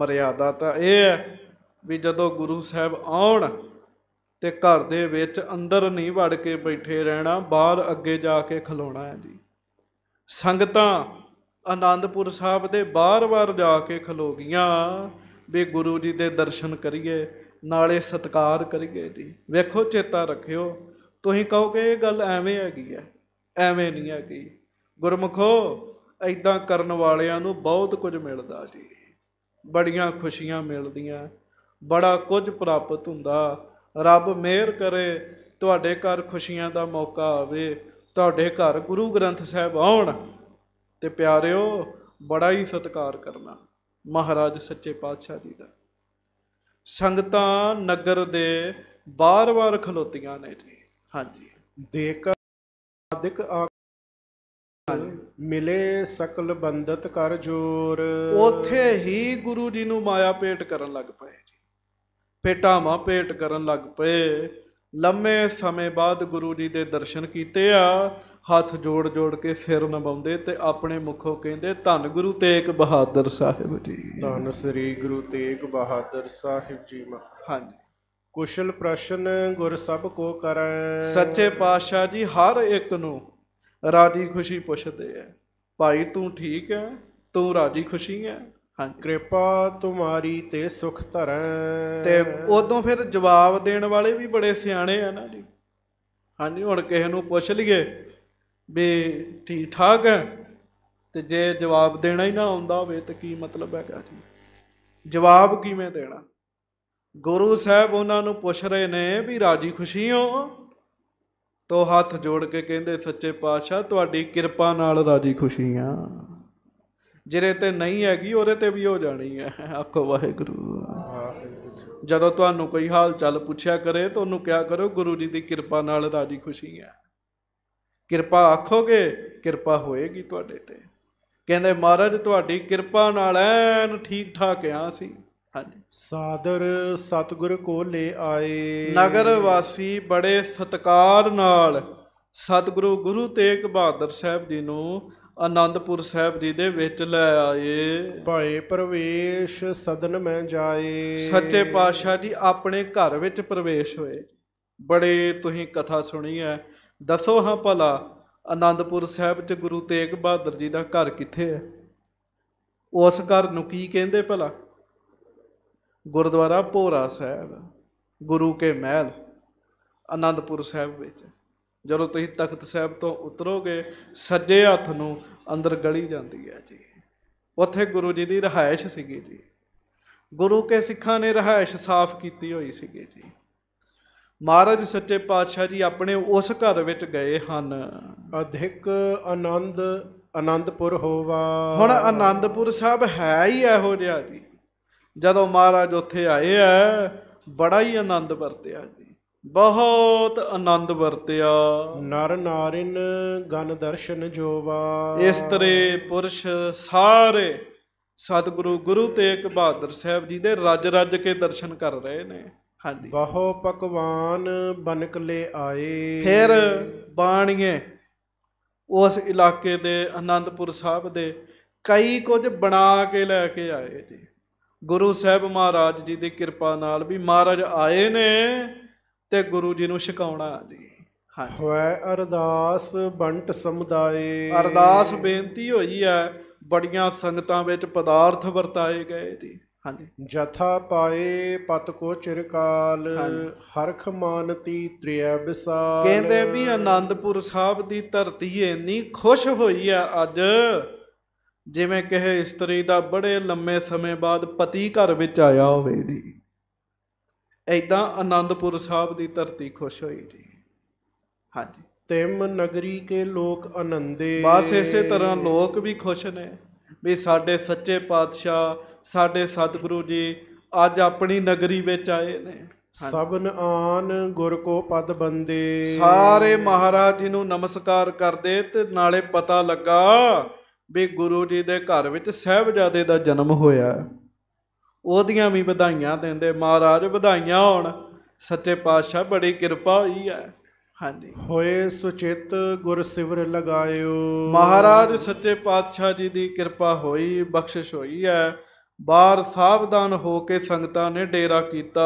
ਮਰਿਆਦਾ ਤਾਂ ਇਹ ਹੈ ਵੀ ਜਦੋਂ ਗੁਰੂ ਸਾਹਿਬ ਆਉਣ ਤੇ ਘਰ ਦੇ ਵਿੱਚ ਅੰਦਰ ਨਹੀਂ ਵੜ ਕੇ ਬੈਠੇ ਰਹਿਣਾ ਬਾਹਰ ਅੱਗੇ ਜਾ ਕੇ ਖਲੋਣਾ ਹੈ ਜੀ ਸੰਗਤਾਂ ਆਨੰਦਪੁਰ ਸਾਹਿਬ ਦੇ ਬਾਰ-ਬਾਰ ਜਾ ਕੇ ਖਲੋ ਗਈਆਂ ਵੀ ਗੁਰੂ ਜੀ ਦੇ ਦਰਸ਼ਨ ਕਰੀਏ ਨਾਲੇ ਸਤਕਾਰ ਕਰੀਏ ਜੀ ਵੇਖੋ ਚੇਤਾ ਰੱਖਿਓ ਤੁਸੀਂ ਕਹੋਗੇ ਇਹ ਗੱਲ ਐਵੇਂ ਹੈਗੀ ਐ ਐਵੇਂ ਨਹੀਂ ਹੈਗੀ ਗੁਰਮਖੋ ਐਦਾਂ ਕਰਨ ਵਾਲਿਆਂ ਨੂੰ ਬਹੁਤ ਕੁਝ ਮਿਲਦਾ ਜੀ ਬੜੀਆਂ ਖੁਸ਼ੀਆਂ ਮਿਲਦੀਆਂ ਬੜਾ ਕੁਝ ਪ੍ਰਾਪਤ ਹੁੰਦਾ ਰੱਬ ਮਿਹਰ ਕਰੇ ਤੁਹਾਡੇ ਘਰ ਖੁਸ਼ੀਆਂ ਦਾ ਮੌਕਾ ਆਵੇ ਤੁਹਾਡੇ ਘਰ ਗੁਰੂ ਗ੍ਰੰਥ ਸਾਹਿਬ ਆਉਣ ਤੇ ਪਿਆਰਿਓ ਬੜਾ ਹੀ ਸਤਿਕਾਰ ਕਰਨਾ ਮਹਾਰਾਜ ਸੱਚੇ ਪਾਤਸ਼ਾਹ ਜੀ ਦਾ ਸੰਗਤਾਂ ਨਗਰ ਦੇ ਬਾਰ-ਬਾਰ ਖਲੋਤੀਆਂ ਨੇ ਜੀ ਹਾਂਜੀ ਦੇਖ ਆਦਿਕ ਮਿਲੇ ਸਕਲ ਬੰਦਤ ਕਰ ਜੋਰ ਉਥੇ ਹੀ ਗੁਰੂ ਜੀ ਨੂੰ ਮਾਇਆ ਪੇਟ ਕਰਨ ਲੱਗ ਪਏ ਭੇਟਾਵਾਂ ਭੇਟ ਕਰਨ ਲੱਗ ਪਏ ਲੰਮੇ ਸਮੇਂ ਬਾਅਦ ਗੁਰੂ ਜੀ ਦੇ ਦਰਸ਼ਨ ਕੀਤੇ ਆ ਹੱਥ ਜੋੜ ਜੋੜ ਕੇ ਸਿਰ ਨਵਾਉਂਦੇ ਤੇ ਆਪਣੇ ਮੁਖੋਂ ਕਹਿੰਦੇ ਧੰਨ ਗੁਰੂ ਤੇਗ ਬਹਾਦਰ ਸਾਹਿਬ ਜੀ ਧੰਨ ਸ੍ਰੀ ਗੁਰੂ ਤੇਗ ਬਹਾਦਰ ਸਾਹਿਬ ਜੀ ਹਾਂਜੀ ਕੁਸ਼ਲ ਪ੍ਰਸ਼ਨ ਗੁਰ ਸਭ ਕੋ ਕਰੈ ਸੱਚੇ ਪਾਤਸ਼ਾਹ ਜੀ ਹਰ ਇੱਕ ਨੂੰ ਰਾਜੀ ਖੁਸ਼ੀ ਪੁੱਛਦੇ ਐ ਭਾਈ ਤੂੰ ਠੀਕ ਐ ਤੂੰ ਰਾਜੀ ਖੁਸ਼ੀ ਐ ਹਾਂਜੀ ਕਿਰਪਾ ਤੁਮਾਰੀ ਤੇ ਸੁਖ ਧਰੈ ਤੇ ਉਦੋਂ ਫਿਰ ਜਵਾਬ ਦੇਣ ਵਾਲੇ ਵੀ ਬੜੇ ਸਿਆਣੇ ਆ ਨਾ ਜੀ ਹਾਂਜੀ ਹੁਣ ਕਿਸੇ ਨੂੰ ਪੁੱਛ ਲਈਏ ਵੀ ਠੀਕ ਠਾਕ ਹੈ ਤੇ ਜੇ ਜਵਾਬ ਦੇਣਾ ਹੀ ਨਾ ਆਉਂਦਾ ਹੋਵੇ ਤਾਂ ਕੀ ਮਤਲਬ ਹੈਗਾ ਜੀ ਜਵਾਬ ਕਿਵੇਂ ਦੇਣਾ ਗੁਰੂ ਸਾਹਿਬ ਉਹਨਾਂ ਨੂੰ ਪੁੱਛ ਰਹੇ ਨੇ ਵੀ ਰਾਜੀ ਖੁਸ਼ੀ ਹੋ ਤੋ ਹੱਥ ਜੋੜ ਕੇ ਕਹਿੰਦੇ ਸੱਚੇ ਪਾਤਸ਼ਾਹ ਤੁਹਾਡੀ ਕਿਰਪਾ ਨਾਲ ਰਾਜੀ ਖੁਸ਼ੀ ਆ ਜਿਹਦੇ ਤੇ ਨਹੀਂ ਹੈਗੀ ਉਹਦੇ ਤੇ ਵੀ ਹੋ ਜਾਣੀ ਹੈ ਆਖੋ ਵਾਹਿਗੁਰੂ ਜਦੋਂ ਤੁਹਾਨੂੰ ਕੋਈ ਹਾਲ ਚਾਲ ਪੁੱਛਿਆ ਕਰੇ ਤਾਂ ਉਹਨੂੰ ਕਿਹਾ ਕਰੋ ਗੁਰੂ ਜੀ ਦੀ ਕਿਰਪਾ ਨਾਲ ਰਾਜੀ ਖੁਸ਼ੀ ਹੈ ਕਿਰਪਾ ਆਖੋਗੇ ਕਿਰਪਾ ਹੋਏਗੀ ਤੁਹਾਡੇ ਤੇ ਕਹਿੰਦੇ ਮਹਾਰਾਜ ਤੁਹਾਡੀ ਕਿਰਪਾ ਨਾਲ ਐਨ ਠੀਕ ਠਾਕ ਆ ਸੀ ਹਾਂਜੀ ਸਾਦਰ ਸਤਗੁਰ ਕੋਲੇ ਆਏ ਨਗਰ ਵਾਸੀ ਬੜੇ ਸਤਕਾਰ ਨਾਲ ਸਤਗੁਰੂ ਗੁਰੂ ਤੇਗ ਬਹਾਦਰ ਸਾਹਿਬ ਜੀ ਨੂੰ ਅਨੰਦਪੁਰ ਸਾਹਿਬ ਜੀ ਦੇ ਵਿੱਚ ਲੈ ਆਏ ਭਾਏ ਪ੍ਰਵੇਸ਼ ਸਦਨ ਮੈਂ ਜਾਏ ਸੱਚੇ ਪਾਤਸ਼ਾਹ ਜੀ ਆਪਣੇ ਘਰ ਵਿੱਚ ਪ੍ਰਵੇਸ਼ ਹੋਏ ਬੜੇ ਤੁਸੀਂ ਕਥਾ ਸੁਣੀ ਹੈ ਦੱਸੋ ਹਾਂ ਭਲਾ ਆਨੰਦਪੁਰ ਸਾਹਿਬ ਤੇ ਗੁਰੂ ਤੇਗ ਬਹਾਦਰ ਜੀ ਦਾ ਘਰ ਕਿੱਥੇ ਹੈ ਉਸ ਘਰ ਨੂੰ ਕੀ ਕਹਿੰਦੇ ਭਲਾ ਗੁਰਦੁਆਰਾ ਭੋਰਾ ਸਾਹਿਬ ਗੁਰੂ ਕੇ ਮਹਿਲ ਆਨੰਦਪੁਰ ਸਾਹਿਬ ਵਿੱਚ ਜਦੋਂ ਤੁਸੀਂ ਤਖਤ ਸਾਹਿਬ ਤੋਂ ਉਤਰੋਗੇ ਸੱਜੇ ਹੱਥ ਨੂੰ ਅੰਦਰ ਗਲੀ ਜਾਂਦੀ ਹੈ ਜੀ ਉੱਥੇ ਗੁਰੂ ਜੀ ਦੀ ਰਹਾਇਸ਼ ਸੀਗੀ ਜੀ ਗੁਰੂ ਕੇ ਸਿੱਖਾਂ ਨੇ ਰਹਾਇਸ਼ ਸਾਫ਼ ਕੀਤੀ ਹੋਈ ਸੀਗੀ ਜੀ ਮਹਾਰਾਜ ਸੱਚੇ ਪਾਤਸ਼ਾਹ ਜੀ ਆਪਣੇ ਉਸ ਘਰ ਵਿੱਚ ਗਏ ਹਨ ਅਧਿਕ ਆਨੰਦ ਆਨੰਦਪੁਰ ਹੋਵਾ ਹੁਣ ਆਨੰਦਪੁਰ ਸਾਹਿਬ ਹੈ ਹੀ ਇਹੋ ਜਿਹਾ ਜੀ ਜਦੋਂ ਮਹਾਰਾਜ ਉੱਥੇ ਆਏ ਆ ਬੜਾ ਹੀ ਆਨੰਦ ਵਰਤਿਆ ਜੀ ਬਹੁਤ ਆਨੰਦ ਵਰਤਿਆ ਨਰ ਨਾਰਿਨ ਗਨ ਦਰਸ਼ਨ ਜੋਵਾ ਇਸ ਤਰੇ ਪੁਰਸ਼ ਸਾਰੇ ਸਤਿਗੁਰੂ ਗੁਰੂ ਤੇਗ ਬਹਾਦਰ ਸਾਹਿਬ ਜੀ ਦੇ ਰਜ ਰਜ ਕੇ ਦਰਸ਼ਨ ਕਰ ਰਹੇ ਨੇ ਹਾਂਜੀ ਬਹੁ ਪਕਵਾਨ ਬਨਕਲੇ ਆਏ ਫਿਰ ਬਾਣੀਏ ਉਸ ਇਲਾਕੇ ਦੇ ਆਨੰਦਪੁਰ ਸਾਹਿਬ ਦੇ ਕਈ ਕੁਝ ਬਣਾ ਕੇ ਲੈ ਕੇ ਆਏ ਜੀ ਗੁਰੂ ਸਾਹਿਬ ਮਹਾਰਾਜ ਜੀ ਦੀ ਕਿਰਪਾ ਨਾਲ ਵੀ ਮਹਾਰਾਜ ਆਏ ਨੇ ਤੇ ਗੁਰੂ ਜੀ ਨੂੰ ਛਕਾਉਣਾ ਜੀ ਹੋਏ ਅਰਦਾਸ ਬੰਟ ਸਮਦਾਏ ਅਰਦਾਸ ਬੇਨਤੀ ਹੋਈ ਹੈ ਬੜੀਆਂ ਸੰਗਤਾਂ ਵਿੱਚ ਪਦਾਰਥ ਵਰਤਾਏ ਗਏ ਜੀ ਹਾਂਜੀ ਜਥਾ ਪਾਏ ਪਤ ਕੋ ਚਿਰਕਾਲ ਹਰਖ ਮਾਨਤੀ ਤ੍ਰਿਆ ਵਿਸਾਲ ਕਹਿੰਦੇ ਵੀ ਆਨੰਦਪੁਰ ਸਾਹਿਬ ਦੀ ਧਰਤੀ ਇੰਨੀ ਖੁਸ਼ ਹੋਈ ਆ ਅੱਜ ਜਿਵੇਂ ਕਹੇ ਇਸਤਰੀ ਦਾ ਬੜੇ ਲੰਮੇ ਸਮੇਂ ਬਾਅਦ ਪਤੀ ਘਰ ਵਿੱਚ ਆਇਆ ਹੋਵੇ ਜੀ ਐਦਾਂ ਆਨੰਦਪੁਰ ਸਾਹਿਬ ਦੀ ਧਰਤੀ ਖੁਸ਼ ਹੋਈ ਜੀ ਹਾਂਜੀ ਤੇਮ ਨਗਰੀ ਕੇ ਲੋਕ ਆਨੰਦੇ ਬਸ ਇਸੇ ਤਰ੍ਹਾਂ ਲੋਕ ਵੀ ਖੁਸ਼ ਨੇ ਵੀ ਸਾਡੇ ਸੱਚੇ ਪਾਤਸ਼ਾਹ ਸਾਡੇ ਸਤਿਗੁਰੂ ਜੀ ਅੱਜ ਆਪਣੀ ਨਗਰੀ ਵਿੱਚ ਆਏ ਨੇ ਸਭਨ ਆਨ ਗੁਰ ਕੋ ਪਦ ਬੰਦੇ ਸਾਰੇ ਮਹਾਰਾਜ ਜੀ ਨੂੰ ਨਮਸਕਾਰ ਕਰਦੇ ਤੇ ਨਾਲੇ ਪਤਾ ਲੱਗਾ ਵੀ ਗੁਰੂ ਜੀ ਦੇ ਘਰ ਵਿੱਚ ਸਹਿਬਜ਼ਾਦੇ ਦਾ ਜਨਮ ਹੋਇਆ ਉਹਦੀਆਂ ਵੀ ਵਧਾਈਆਂ ਦਿੰਦੇ ਮਹਾਰਾਜ ਵਧਾਈਆਂ ਹੋਣ ਸੱਚੇ ਪਾਤਸ਼ਾਹ ਬੜੀ ਕਿਰਪਾ ਹੋਈ ਹੈ ਹਾਂਜੀ ਹੋਏ ਸੁਚਿਤ ਗੁਰ ਸਿਵਰ ਲਗਾਇਓ ਮਹਾਰਾਜ ਸੱਚੇ ਪਾਤਸ਼ਾਹ ਜੀ ਦੀ ਕਿਰਪਾ ਹੋਈ ਬਖਸ਼ਿਸ਼ ਹੋਈ ਹੈ ਬਾਰ ਸਾਵਧਾਨ ਹੋ ਕੇ ਸੰਗਤਾਂ ਨੇ ਡੇਰਾ ਕੀਤਾ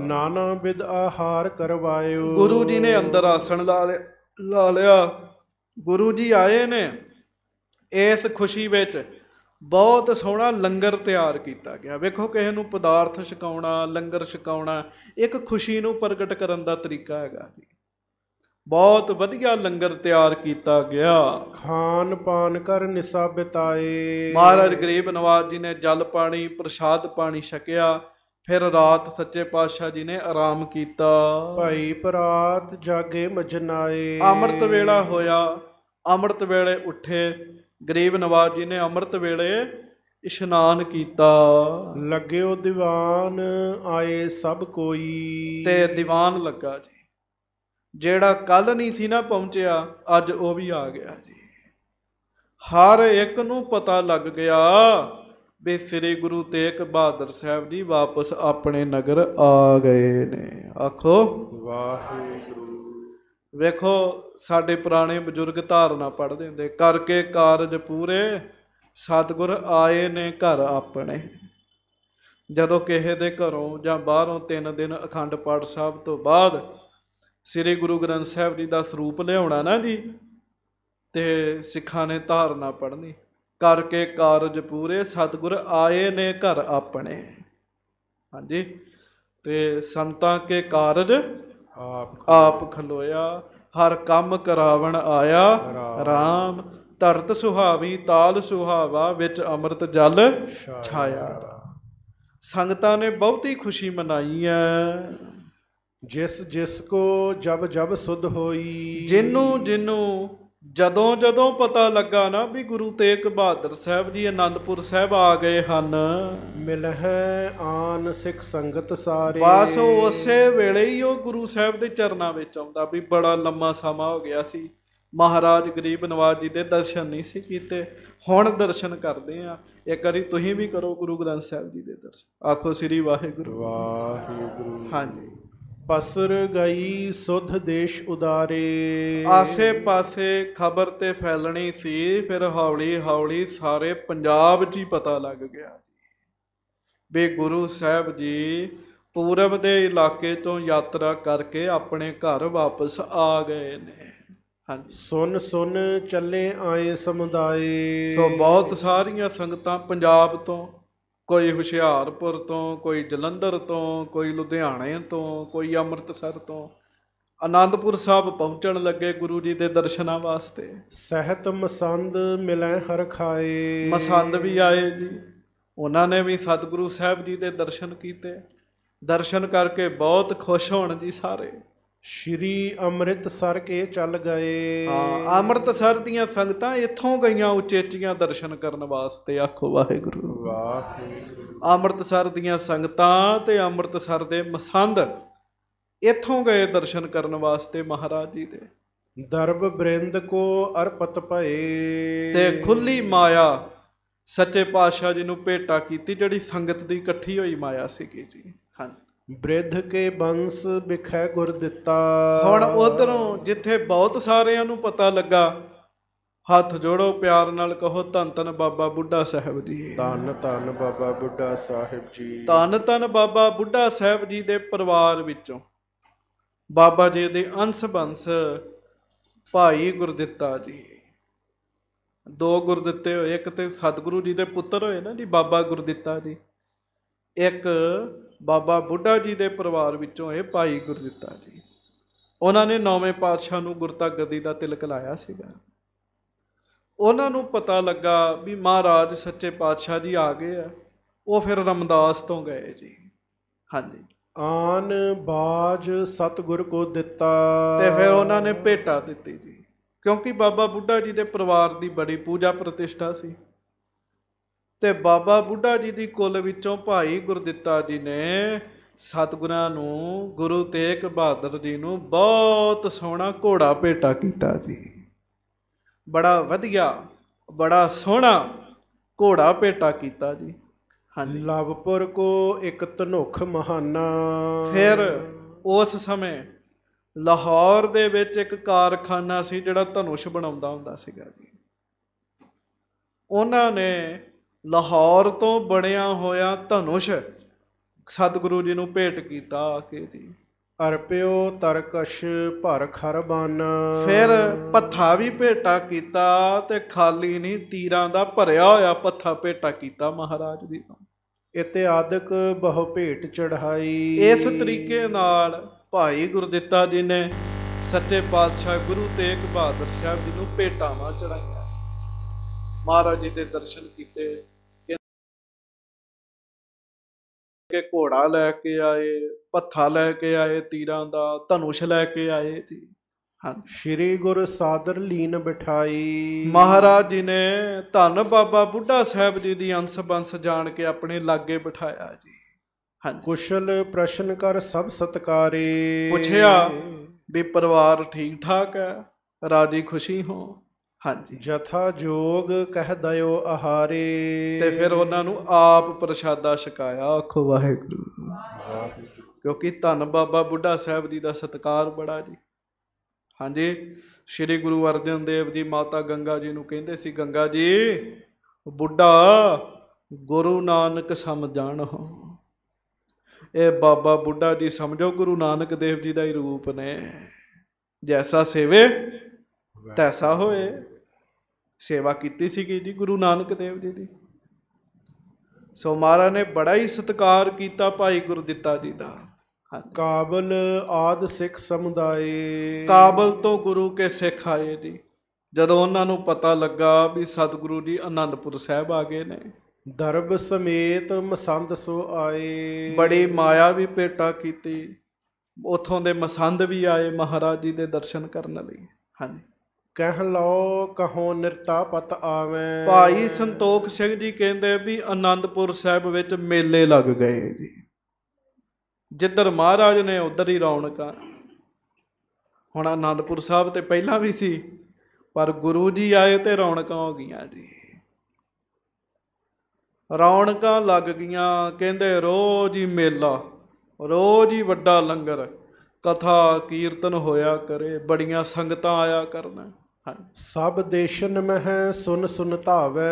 ਨਾਨਾ ਵਿਦ ਆਹਾਰ ਕਰਵਾਇਓ ਗੁਰੂ ਜੀ ਨੇ ਅੰਦਰ ਆਸਣ ਲਾ ਲਿਆ ਗੁਰੂ ਜੀ ਆਏ ਨੇ ਇਸ ਖੁਸ਼ੀ ਵਿੱਚ ਬਹੁਤ ਸੋਹਣਾ ਲੰਗਰ ਤਿਆਰ ਕੀਤਾ ਗਿਆ ਵੇਖੋ ਕਿਸੇ ਨੂੰ ਪਦਾਰਥ ਛਕਾਉਣਾ ਲੰਗਰ ਛਕਾਉਣਾ ਇੱਕ ਖੁਸ਼ੀ ਨੂੰ ਪ੍ਰਗਟ ਕਰਨ ਦਾ ਤਰੀਕਾ ਹੈਗਾ ਜੀ ਬਹੁਤ ਵਧੀਆ ਲੰਗਰ ਤਿਆਰ ਕੀਤਾ ਗਿਆ ਖਾਨ ਪਾਨ ਕਰ ਨਿਸਾ ਬਿਤਾਏ ਮਹਾਰਾਜ ਗਰੀਬ ਨਵਾਜ਼ ਜੀ ਨੇ ਜਲ ਪਾਣੀ ਪ੍ਰਸ਼ਾਦ ਪਾਣੀ ਛਕਿਆ ਫਿਰ ਰਾਤ ਸੱਚੇ ਪਾਤਸ਼ਾਹ ਜੀ ਨੇ ਆਰਾਮ ਕੀਤਾ ਭਾਈ ਪ੍ਰਾਤ ਜਾਗੇ ਮਜਨਾਏ ਅੰਮ੍ਰਿਤ ਵੇਲਾ ਹੋਇਆ ਅੰਮ੍ਰਿਤ ਵੇਲੇ ਉੱਠੇ ਗਰੀਬ ਨਵਾਜ਼ ਜੀ ਨੇ ਅੰਮ੍ਰਿਤ ਵੇਲੇ ਇਸ਼ਨਾਨ ਕੀਤਾ ਲੱਗਿਓ ਦੀਵਾਨ ਆਏ ਸਭ ਕੋਈ ਤੇ ਦੀਵਾਨ ਲੱਗਾ ਜੀ ਜਿਹੜਾ ਕੱਲ ਨਹੀਂ ਸੀ ਨਾ ਪਹੁੰਚਿਆ ਅੱਜ ਉਹ ਵੀ ਆ ਗਿਆ ਜੀ ਹਰ ਇੱਕ ਨੂੰ ਪਤਾ ਲੱਗ ਗਿਆ ਵੀ ਸ੍ਰੀ ਗੁਰੂ ਤੇਗ ਬਹਾਦਰ ਸਾਹਿਬ ਜੀ ਵਾਪਸ ਆਪਣੇ ਨਗਰ ਆ ਗਏ ਨੇ ਆਖੋ ਵਾਹਿਗੁਰੂ ਵੇਖੋ ਸਾਡੇ ਪੁਰਾਣੇ ਬਜ਼ੁਰਗ ਧਾਰਨਾ ਪੜਦੇ ਹੁੰਦੇ ਕਰਕੇ ਕਾਰਜ ਪੂਰੇ ਸਤਗੁਰ ਆਏ ਨੇ ਘਰ ਆਪਣੇ ਜਦੋਂ ਕਿਸੇ ਦੇ ਘਰੋਂ ਜਾਂ ਬਾਹਰੋਂ ਤਿੰਨ ਦਿਨ ਅਖੰਡ ਪਾਠ ਸਾਹਿਬ ਤੋਂ ਬਾਅਦ ਸ੍ਰੀ ਗੁਰੂ ਗ੍ਰੰਥ ਸਾਹਿਬ ਜੀ ਦਾ ਸਰੂਪ ਲਿਆਉਣਾ ਨਾ ਜੀ ਤੇ ਸਿੱਖਾਂ ਨੇ ਧਾਰਨਾ ਪੜਨੀ ਕਰਕੇ ਕਾਰਜ ਪੂਰੇ ਸਤਗੁਰ ਆਏ ਨੇ ਘਰ ਆਪਣੇ ਹਾਂਜੀ ਤੇ ਸੰਤਾਂ ਕੇ ਕਾਰਜ ਆਪ ਖਲੋਇਆ ਹਰ ਕੰਮ ਕਰਾਵਣ ਆਇਆ RAM ਧਰਤ ਸੁਹਾਵੀ ਤਾਲ ਸੁਹਾਵਾ ਵਿੱਚ ਅੰਮ੍ਰਿਤ ਜਲ ਛਾਇਆ ਸੰਗਤਾਂ ਨੇ ਬਹੁਤੀ ਖੁਸ਼ੀ ਮਨਾਈ ਹੈ ਜਿਸ ਜਿਸ ਕੋ ਜਬ ਜਬ ਸੁਧ ਹੋਈ ਜਿਨੂੰ ਜਿਨੂੰ ਜਦੋਂ ਜਦੋਂ ਪਤਾ ਲੱਗਾ ਨਾ ਵੀ ਗੁਰੂ ਤੇਗ ਬਹਾਦਰ ਸਾਹਿਬ ਜੀ ਆਨੰਦਪੁਰ ਸਾਹਿਬ ਆ ਗਏ ਹਨ ਮਿਲਹਿ ਆਨ ਸਿੱਖ ਸੰਗਤ ਸਾਰੇ ਬਸ ਉਸੇ ਵੇਲੇ ਹੀ ਉਹ ਗੁਰੂ ਸਾਹਿਬ ਦੇ ਚਰਨਾਂ ਵਿੱਚ ਆਉਂਦਾ ਵੀ ਬੜਾ ਲੰਮਾ ਸਮਾਂ ਹੋ ਗਿਆ ਸੀ ਮਹਾਰਾਜ ਗਰੀਬ ਨਵਾਜ ਜੀ ਦੇ ਦਰਸ਼ਨ ਨਹੀਂ ਸੀ ਕੀਤੇ ਹੁਣ ਦਰਸ਼ਨ ਕਰਦੇ ਆ ਇੱਕ ਵਾਰੀ ਤੁਸੀਂ ਵੀ ਕਰੋ ਗੁਰੂ ਗ੍ਰੰਥ ਸਾਹਿਬ ਜੀ ਦੇ ਦਰਸ਼ਨ ਆਖੋ ਸ੍ਰੀ ਵਾਹਿਗੁਰੂ ਵਾਹਿਗੁਰੂ ਹਾਂਜੀ ਪਸਰ ਗਈ ਸੁਧ ਦੇਸ਼ ਉਦਾਰੇ ਆਸੇ ਪਾਸੇ ਖਬਰ ਤੇ ਫੈਲਣੀ ਸੀ ਫਿਰ ਹੌਲੀ ਹੌਲੀ ਸਾਰੇ ਪੰਜਾਬ 'ਚ ਹੀ ਪਤਾ ਲੱਗ ਗਿਆ ਬੇ ਗੁਰੂ ਸਾਹਿਬ ਜੀ ਪੂਰਬ ਦੇ ਇਲਾਕੇ ਤੋਂ ਯਾਤਰਾ ਕਰਕੇ ਆਪਣੇ ਘਰ ਵਾਪਸ ਆ ਗਏ ਨੇ ਹਾਂਜੀ ਸੁਣ ਸੁਣ ਚੱਲੇ ਆਏ ਸਮੁਦਾਏ ਸੋ ਬਹੁਤ ਸਾਰੀਆਂ ਸੰਗਤਾਂ ਪੰਜਾਬ ਤੋਂ ਕੋਈ ਹੁਸ਼ਿਆਰਪੁਰ ਤੋਂ ਕੋਈ ਜਲੰਧਰ ਤੋਂ ਕੋਈ ਲੁਧਿਆਣੇ ਤੋਂ ਕੋਈ ਅੰਮ੍ਰਿਤਸਰ ਤੋਂ ਆਨੰਦਪੁਰ ਸਾਹਿਬ ਪਹੁੰਚਣ ਲੱਗੇ ਗੁਰੂ ਜੀ ਦੇ ਦਰਸ਼ਨਾਂ ਵਾਸਤੇ ਸਹਿਤ ਮਸੰਦ ਮਿਲੈ ਹਰ ਖਾਏ ਮਸੰਦ ਵੀ ਆਏ ਜੀ ਉਹਨਾਂ ਨੇ ਵੀ ਸਤਿਗੁਰੂ ਸਾਹਿਬ ਜੀ ਦੇ ਦਰਸ਼ਨ ਕੀਤੇ ਦਰਸ਼ਨ ਕਰਕੇ ਬਹੁਤ ਖੁਸ਼ ਹੋਣ ਜੀ ਸਾਰੇ ਸ਼੍ਰੀ ਅੰਮ੍ਰਿਤਸਰ ਕੇ ਚੱਲ ਗਏ ਹਾਂ ਅੰਮ੍ਰਿਤਸਰ ਦੀਆਂ ਸੰਗਤਾਂ ਇੱਥੋਂ ਗਈਆਂ ਉਚੇਚੀਆਂ ਦਰਸ਼ਨ ਕਰਨ ਵਾਸਤੇ ਆਖੋ ਵਾਹਿਗੁਰੂ ਵਾਹਿਗੁਰੂ ਅੰਮ੍ਰਿਤਸਰ ਦੀਆਂ ਸੰਗਤਾਂ ਤੇ ਅੰਮ੍ਰਿਤਸਰ ਦੇ ਮਸੰਦ ਇੱਥੋਂ ਗਏ ਦਰਸ਼ਨ ਕਰਨ ਵਾਸਤੇ ਮਹਾਰਾਜ ਜੀ ਦੇ ਦਰਬ ਬ੍ਰਿੰਦ ਕੋ ਅਰਪਤ ਭਏ ਤੇ ਖੁੱਲੀ ਮਾਇਆ ਸੱਚੇ ਪਾਤਸ਼ਾਹ ਜੀ ਨੂੰ ਭੇਟਾ ਕੀਤੀ ਜਿਹੜੀ ਸੰਗਤ ਦੀ ਇਕੱਠੀ ਹੋਈ ਮਾਇਆ ਸੀਗੀ ਜੀ ਹਾਂ ਬ੍ਰਿਧ ਕੇ ਬੰਸ ਵਿਖੈ ਗੁਰ ਦਿੱਤਾ ਹੁਣ ਉਧਰੋਂ ਜਿੱਥੇ ਬਹੁਤ ਸਾਰਿਆਂ ਨੂੰ ਪਤਾ ਲੱਗਾ ਹੱਥ ਜੋੜੋ ਪਿਆਰ ਨਾਲ ਕਹੋ ਧੰਨ ਧੰਨ ਬਾਬਾ ਬੁੱਢਾ ਸਾਹਿਬ ਜੀ ਧੰਨ ਧੰਨ ਬਾਬਾ ਬੁੱਢਾ ਸਾਹਿਬ ਜੀ ਧੰਨ ਧੰਨ ਬਾਬਾ ਬੁੱਢਾ ਸਾਹਿਬ ਜੀ ਦੇ ਪਰਿਵਾਰ ਵਿੱਚੋਂ ਬਾਬਾ ਜੀ ਦੇ ਅੰਸ਼ ਬੰਸ ਭਾਈ ਗੁਰਦਿੱਤਾ ਜੀ ਦੋ ਗੁਰਦਿੱਤੇ ਹੋਏ ਇੱਕ ਤੇ ਸਤਿਗੁਰੂ ਜੀ ਦੇ ਪੁੱਤਰ ਹੋਏ ਨਾ ਜੀ ਬਾਬਾ ਗੁਰਦਿੱਤਾ ਜੀ ਇੱਕ ਬਾਬਾ ਬੁੱਢਾ ਜੀ ਦੇ ਪਰਿਵਾਰ ਵਿੱਚੋਂ ਇਹ ਭਾਈ ਗੁਰਦਿੱਤਾ ਜੀ ਉਹਨਾਂ ਨੇ ਨੌਵੇਂ ਪਾਤਸ਼ਾਹ ਨੂੰ ਗੁਰਤਾ ਗੱਦੀ ਦਾ ਤਿਲਕ ਲਾਇਆ ਸੀਗਾ ਉਹਨਾਂ ਨੂੰ ਪਤਾ ਲੱਗਾ ਵੀ ਮਹਾਰਾਜ ਸੱਚੇ ਪਾਤਸ਼ਾਹ ਜੀ ਆ ਗਏ ਆ ਉਹ ਫਿਰ ਰਮਦਾਸ ਤੋਂ ਗਏ ਜੀ ਹਾਂਜੀ ਆਨ ਬਾਜ ਸਤਗੁਰ ਕੋ ਦਿੱਤਾ ਤੇ ਫਿਰ ਉਹਨਾਂ ਨੇ ਭੇਟਾ ਦਿੱਤੀ ਜੀ ਕਿਉਂਕਿ ਬਾਬਾ ਬੁੱਢਾ ਜੀ ਦੇ ਪਰਿਵਾਰ ਦੀ ਬੜੀ ਪੂਜਾ ਪ੍ਰਤਿਸ਼ਠਾ ਸੀ ਤੇ ਬਾਬਾ ਬੁੱਢਾ ਜੀ ਦੀ ਕੁੱਲ ਵਿੱਚੋਂ ਭਾਈ ਗੁਰਦਿੱਤਾ ਜੀ ਨੇ ਸਤਗੁਰਾਂ ਨੂੰ ਗੁਰੂ ਤੇਗ ਬਹਾਦਰ ਜੀ ਨੂੰ ਬਹੁਤ ਸੋਹਣਾ ਘੋੜਾ ਭੇਟਾ ਕੀਤਾ ਜੀ ਬੜਾ ਵਧੀਆ ਬੜਾ ਸੋਹਣਾ ਘੋੜਾ ਭੇਟਾ ਕੀਤਾ ਜੀ ਹਾਂਜੀ ਲਵਪੁਰ ਕੋ ਇੱਕ ਧਨੁਖ ਮਹਾਨਾ ਫਿਰ ਉਸ ਸਮੇਂ ਲਾਹੌਰ ਦੇ ਵਿੱਚ ਇੱਕ ਕਾਰਖਾਨਾ ਸੀ ਜਿਹੜਾ ਧਨੁਸ਼ ਬਣਾਉਂਦਾ ਹੁੰਦਾ ਸੀਗਾ ਜੀ ਉਹਨਾਂ ਨੇ ਲਾਹੌਰ ਤੋਂ ਬਣਿਆ ਹੋਇਆ ਧਨੁਸ਼ ਸਤਿਗੁਰੂ ਜੀ ਨੂੰ ਭੇਟ ਕੀਤਾ ਕੇ ਦੀ ਅਰਪਿਓ ਤਰਕਸ਼ ਭਰ ਖਰਬਾਨ ਫਿਰ ਪੱਥਾ ਵੀ ਭੇਟਾ ਕੀਤਾ ਤੇ ਖਾਲੀ ਨਹੀਂ ਤੀਰਾਂ ਦਾ ਭਰਿਆ ਹੋਇਆ ਪੱਥਾ ਭੇਟਾ ਕੀਤਾ ਮਹਾਰਾਜ ਦੀ ਇਤੇ ਆਦਿਕ ਬਹੁ ਭੇਟ ਚੜਾਈ ਇਸ ਤਰੀਕੇ ਨਾਲ ਭਾਈ ਗੁਰਦਿੱਤਾ ਜੀ ਨੇ ਸੱਚੇ ਪਾਤਸ਼ਾਹ ਗੁਰੂ ਤੇਗ ਬਹਾਦਰ ਸਾਹਿਬ ਜੀ ਨੂੰ ਭੇਟਾਵਾਂ ਚੜਾਈਆਂ ਮਹਾਰਾਜ ਜੀ ਦੇ ਦਰਸ਼ਨ ਕੀਤੇ ਕੇ ਘੋੜਾ ਲੈ ਕੇ ਆਏ ਪੱਥਾ ਲੈ ਕੇ ਆਏ ਤੀਰਾਂ ਦਾ ਧਨੁਸ਼ ਲੈ ਕੇ ਆਏ ਜੀ ਹਾਂ ਸ਼੍ਰੀ ਗੁਰ ਸਾਦਰ ਲੀਨ ਬਿਠਾਈ ਮਹਾਰਾਜ ਜੀ ਨੇ ਧੰਨ ਬਾਬਾ ਬੁੱਢਾ ਸਾਹਿਬ ਜੀ ਦੀ ਅੰਸ ਬੰਸ ਜਾਣ ਕੇ ਆਪਣੇ ਲਾਗੇ ਬਿਠਾਇਆ ਜੀ ਹਾਂ ਕੁਸ਼ਲ ਪ੍ਰਸ਼ਨ ਕਰ ਸਭ ਸਤਕਾਰੇ ਪੁੱਛਿਆ ਵੀ ਪਰਿਵਾਰ ਠੀਕ ਠਾਕ ਹੈ ਰਾਜੀ ਖੁਸ਼ੀ ਹੋ ਹਾਂਜੀ ਜਥਾ ਜੋਗ ਕਹਿ ਦਇਓ ਆਹਾਰੇ ਤੇ ਫਿਰ ਉਹਨਾਂ ਨੂੰ ਆਪ ਪ੍ਰਸ਼ਾਦਾ ਛਕਾਇਆ ਆਖੋ ਵਾਹਿਗੁਰੂ ਕਿਉਂਕਿ ਧੰਨ ਬਾਬਾ ਬੁੱਢਾ ਸਾਹਿਬ ਜੀ ਦਾ ਸਤਕਾਰ ਬੜਾ ਜੀ ਹਾਂਜੀ ਸ੍ਰੀ ਗੁਰੂ ਅਰਜਨ ਦੇਵ ਜੀ ਮਾਤਾ ਗੰਗਾ ਜੀ ਨੂੰ ਕਹਿੰਦੇ ਸੀ ਗੰਗਾ ਜੀ ਬੁੱਢਾ ਗੁਰੂ ਨਾਨਕ ਸਮਝਾਣ ਇਹ ਬਾਬਾ ਬੁੱਢਾ ਜੀ ਸਮਝੋ ਗੁਰੂ ਨਾਨਕ ਦੇਵ ਜੀ ਦਾ ਹੀ ਰੂਪ ਨੇ ਜੈਸਾ ਸੇਵੇ ਤੈਸਾ ਹੋਏ ਸੇਵਾ ਕੀਤੀ ਸੀਗੀ ਜੀ ਗੁਰੂ ਨਾਨਕ ਦੇਵ ਜੀ ਦੀ ਸੋ ਮਹਾਰਾ ਨੇ ਬੜਾ ਹੀ ਸਤਿਕਾਰ ਕੀਤਾ ਭਾਈ ਗੁਰਦਿੱਤਾ ਜੀ ਦਾ ਕਾਬਲ ਆਦ ਸਿੱਖ ਸਮੁਦਾਏ ਕਾਬਲ ਤੋਂ ਗੁਰੂ ਕੇ ਸਿੱਖ ਆਏ ਜੀ ਜਦੋਂ ਉਹਨਾਂ ਨੂੰ ਪਤਾ ਲੱਗਾ ਵੀ ਸਤਿਗੁਰੂ ਜੀ ਆਨੰਦਪੁਰ ਸਾਹਿਬ ਆ ਗਏ ਨੇ ਦਰਬ ਸਮੇਤ ਮਸੰਦ ਸੋ ਆਏ ਬੜੀ ਮਾਇਆ ਵੀ ਭੇਟਾ ਕੀਤੀ ਉਥੋਂ ਦੇ ਮਸੰਦ ਵੀ ਆਏ ਮਹਾਰਾਜ ਜੀ ਦੇ ਦਰਸ਼ਨ ਕਰਨ ਲਈ ਹਾਂਜੀ ਕਹਿ ਲਓ ਕਹੋ ਨਿਰਤਾ ਪਤ ਆਵੇਂ ਭਾਈ ਸੰਤੋਖ ਸਿੰਘ ਜੀ ਕਹਿੰਦੇ ਵੀ ਆਨੰਦਪੁਰ ਸਾਹਿਬ ਵਿੱਚ ਮੇਲੇ ਲੱਗ ਗਏ ਜੀ ਜਿੱਧਰ ਮਹਾਰਾਜ ਨੇ ਉਧਰ ਹੀ ਰੌਣਕਾਂ ਹੁਣ ਆਨੰਦਪੁਰ ਸਾਹਿਬ ਤੇ ਪਹਿਲਾਂ ਵੀ ਸੀ ਪਰ ਗੁਰੂ ਜੀ ਆਏ ਤੇ ਰੌਣਕਾਂ ਹੋ ਗਈਆਂ ਜੀ ਰੌਣਕਾਂ ਲੱਗ ਗਈਆਂ ਕਹਿੰਦੇ ਰੋਜ਼ ਹੀ ਮੇਲਾ ਰੋਜ਼ ਹੀ ਵੱਡਾ ਲੰਗਰ ਕਥਾ ਕੀਰਤਨ ਹੋਇਆ ਕਰੇ ਬੜੀਆਂ ਸੰਗਤਾਂ ਆਇਆ ਕਰਨਾ ਸਭ ਦੇਸ਼ਨ ਮਹਿ ਸੁਨ ਸੁਨ ਧਾਵੇ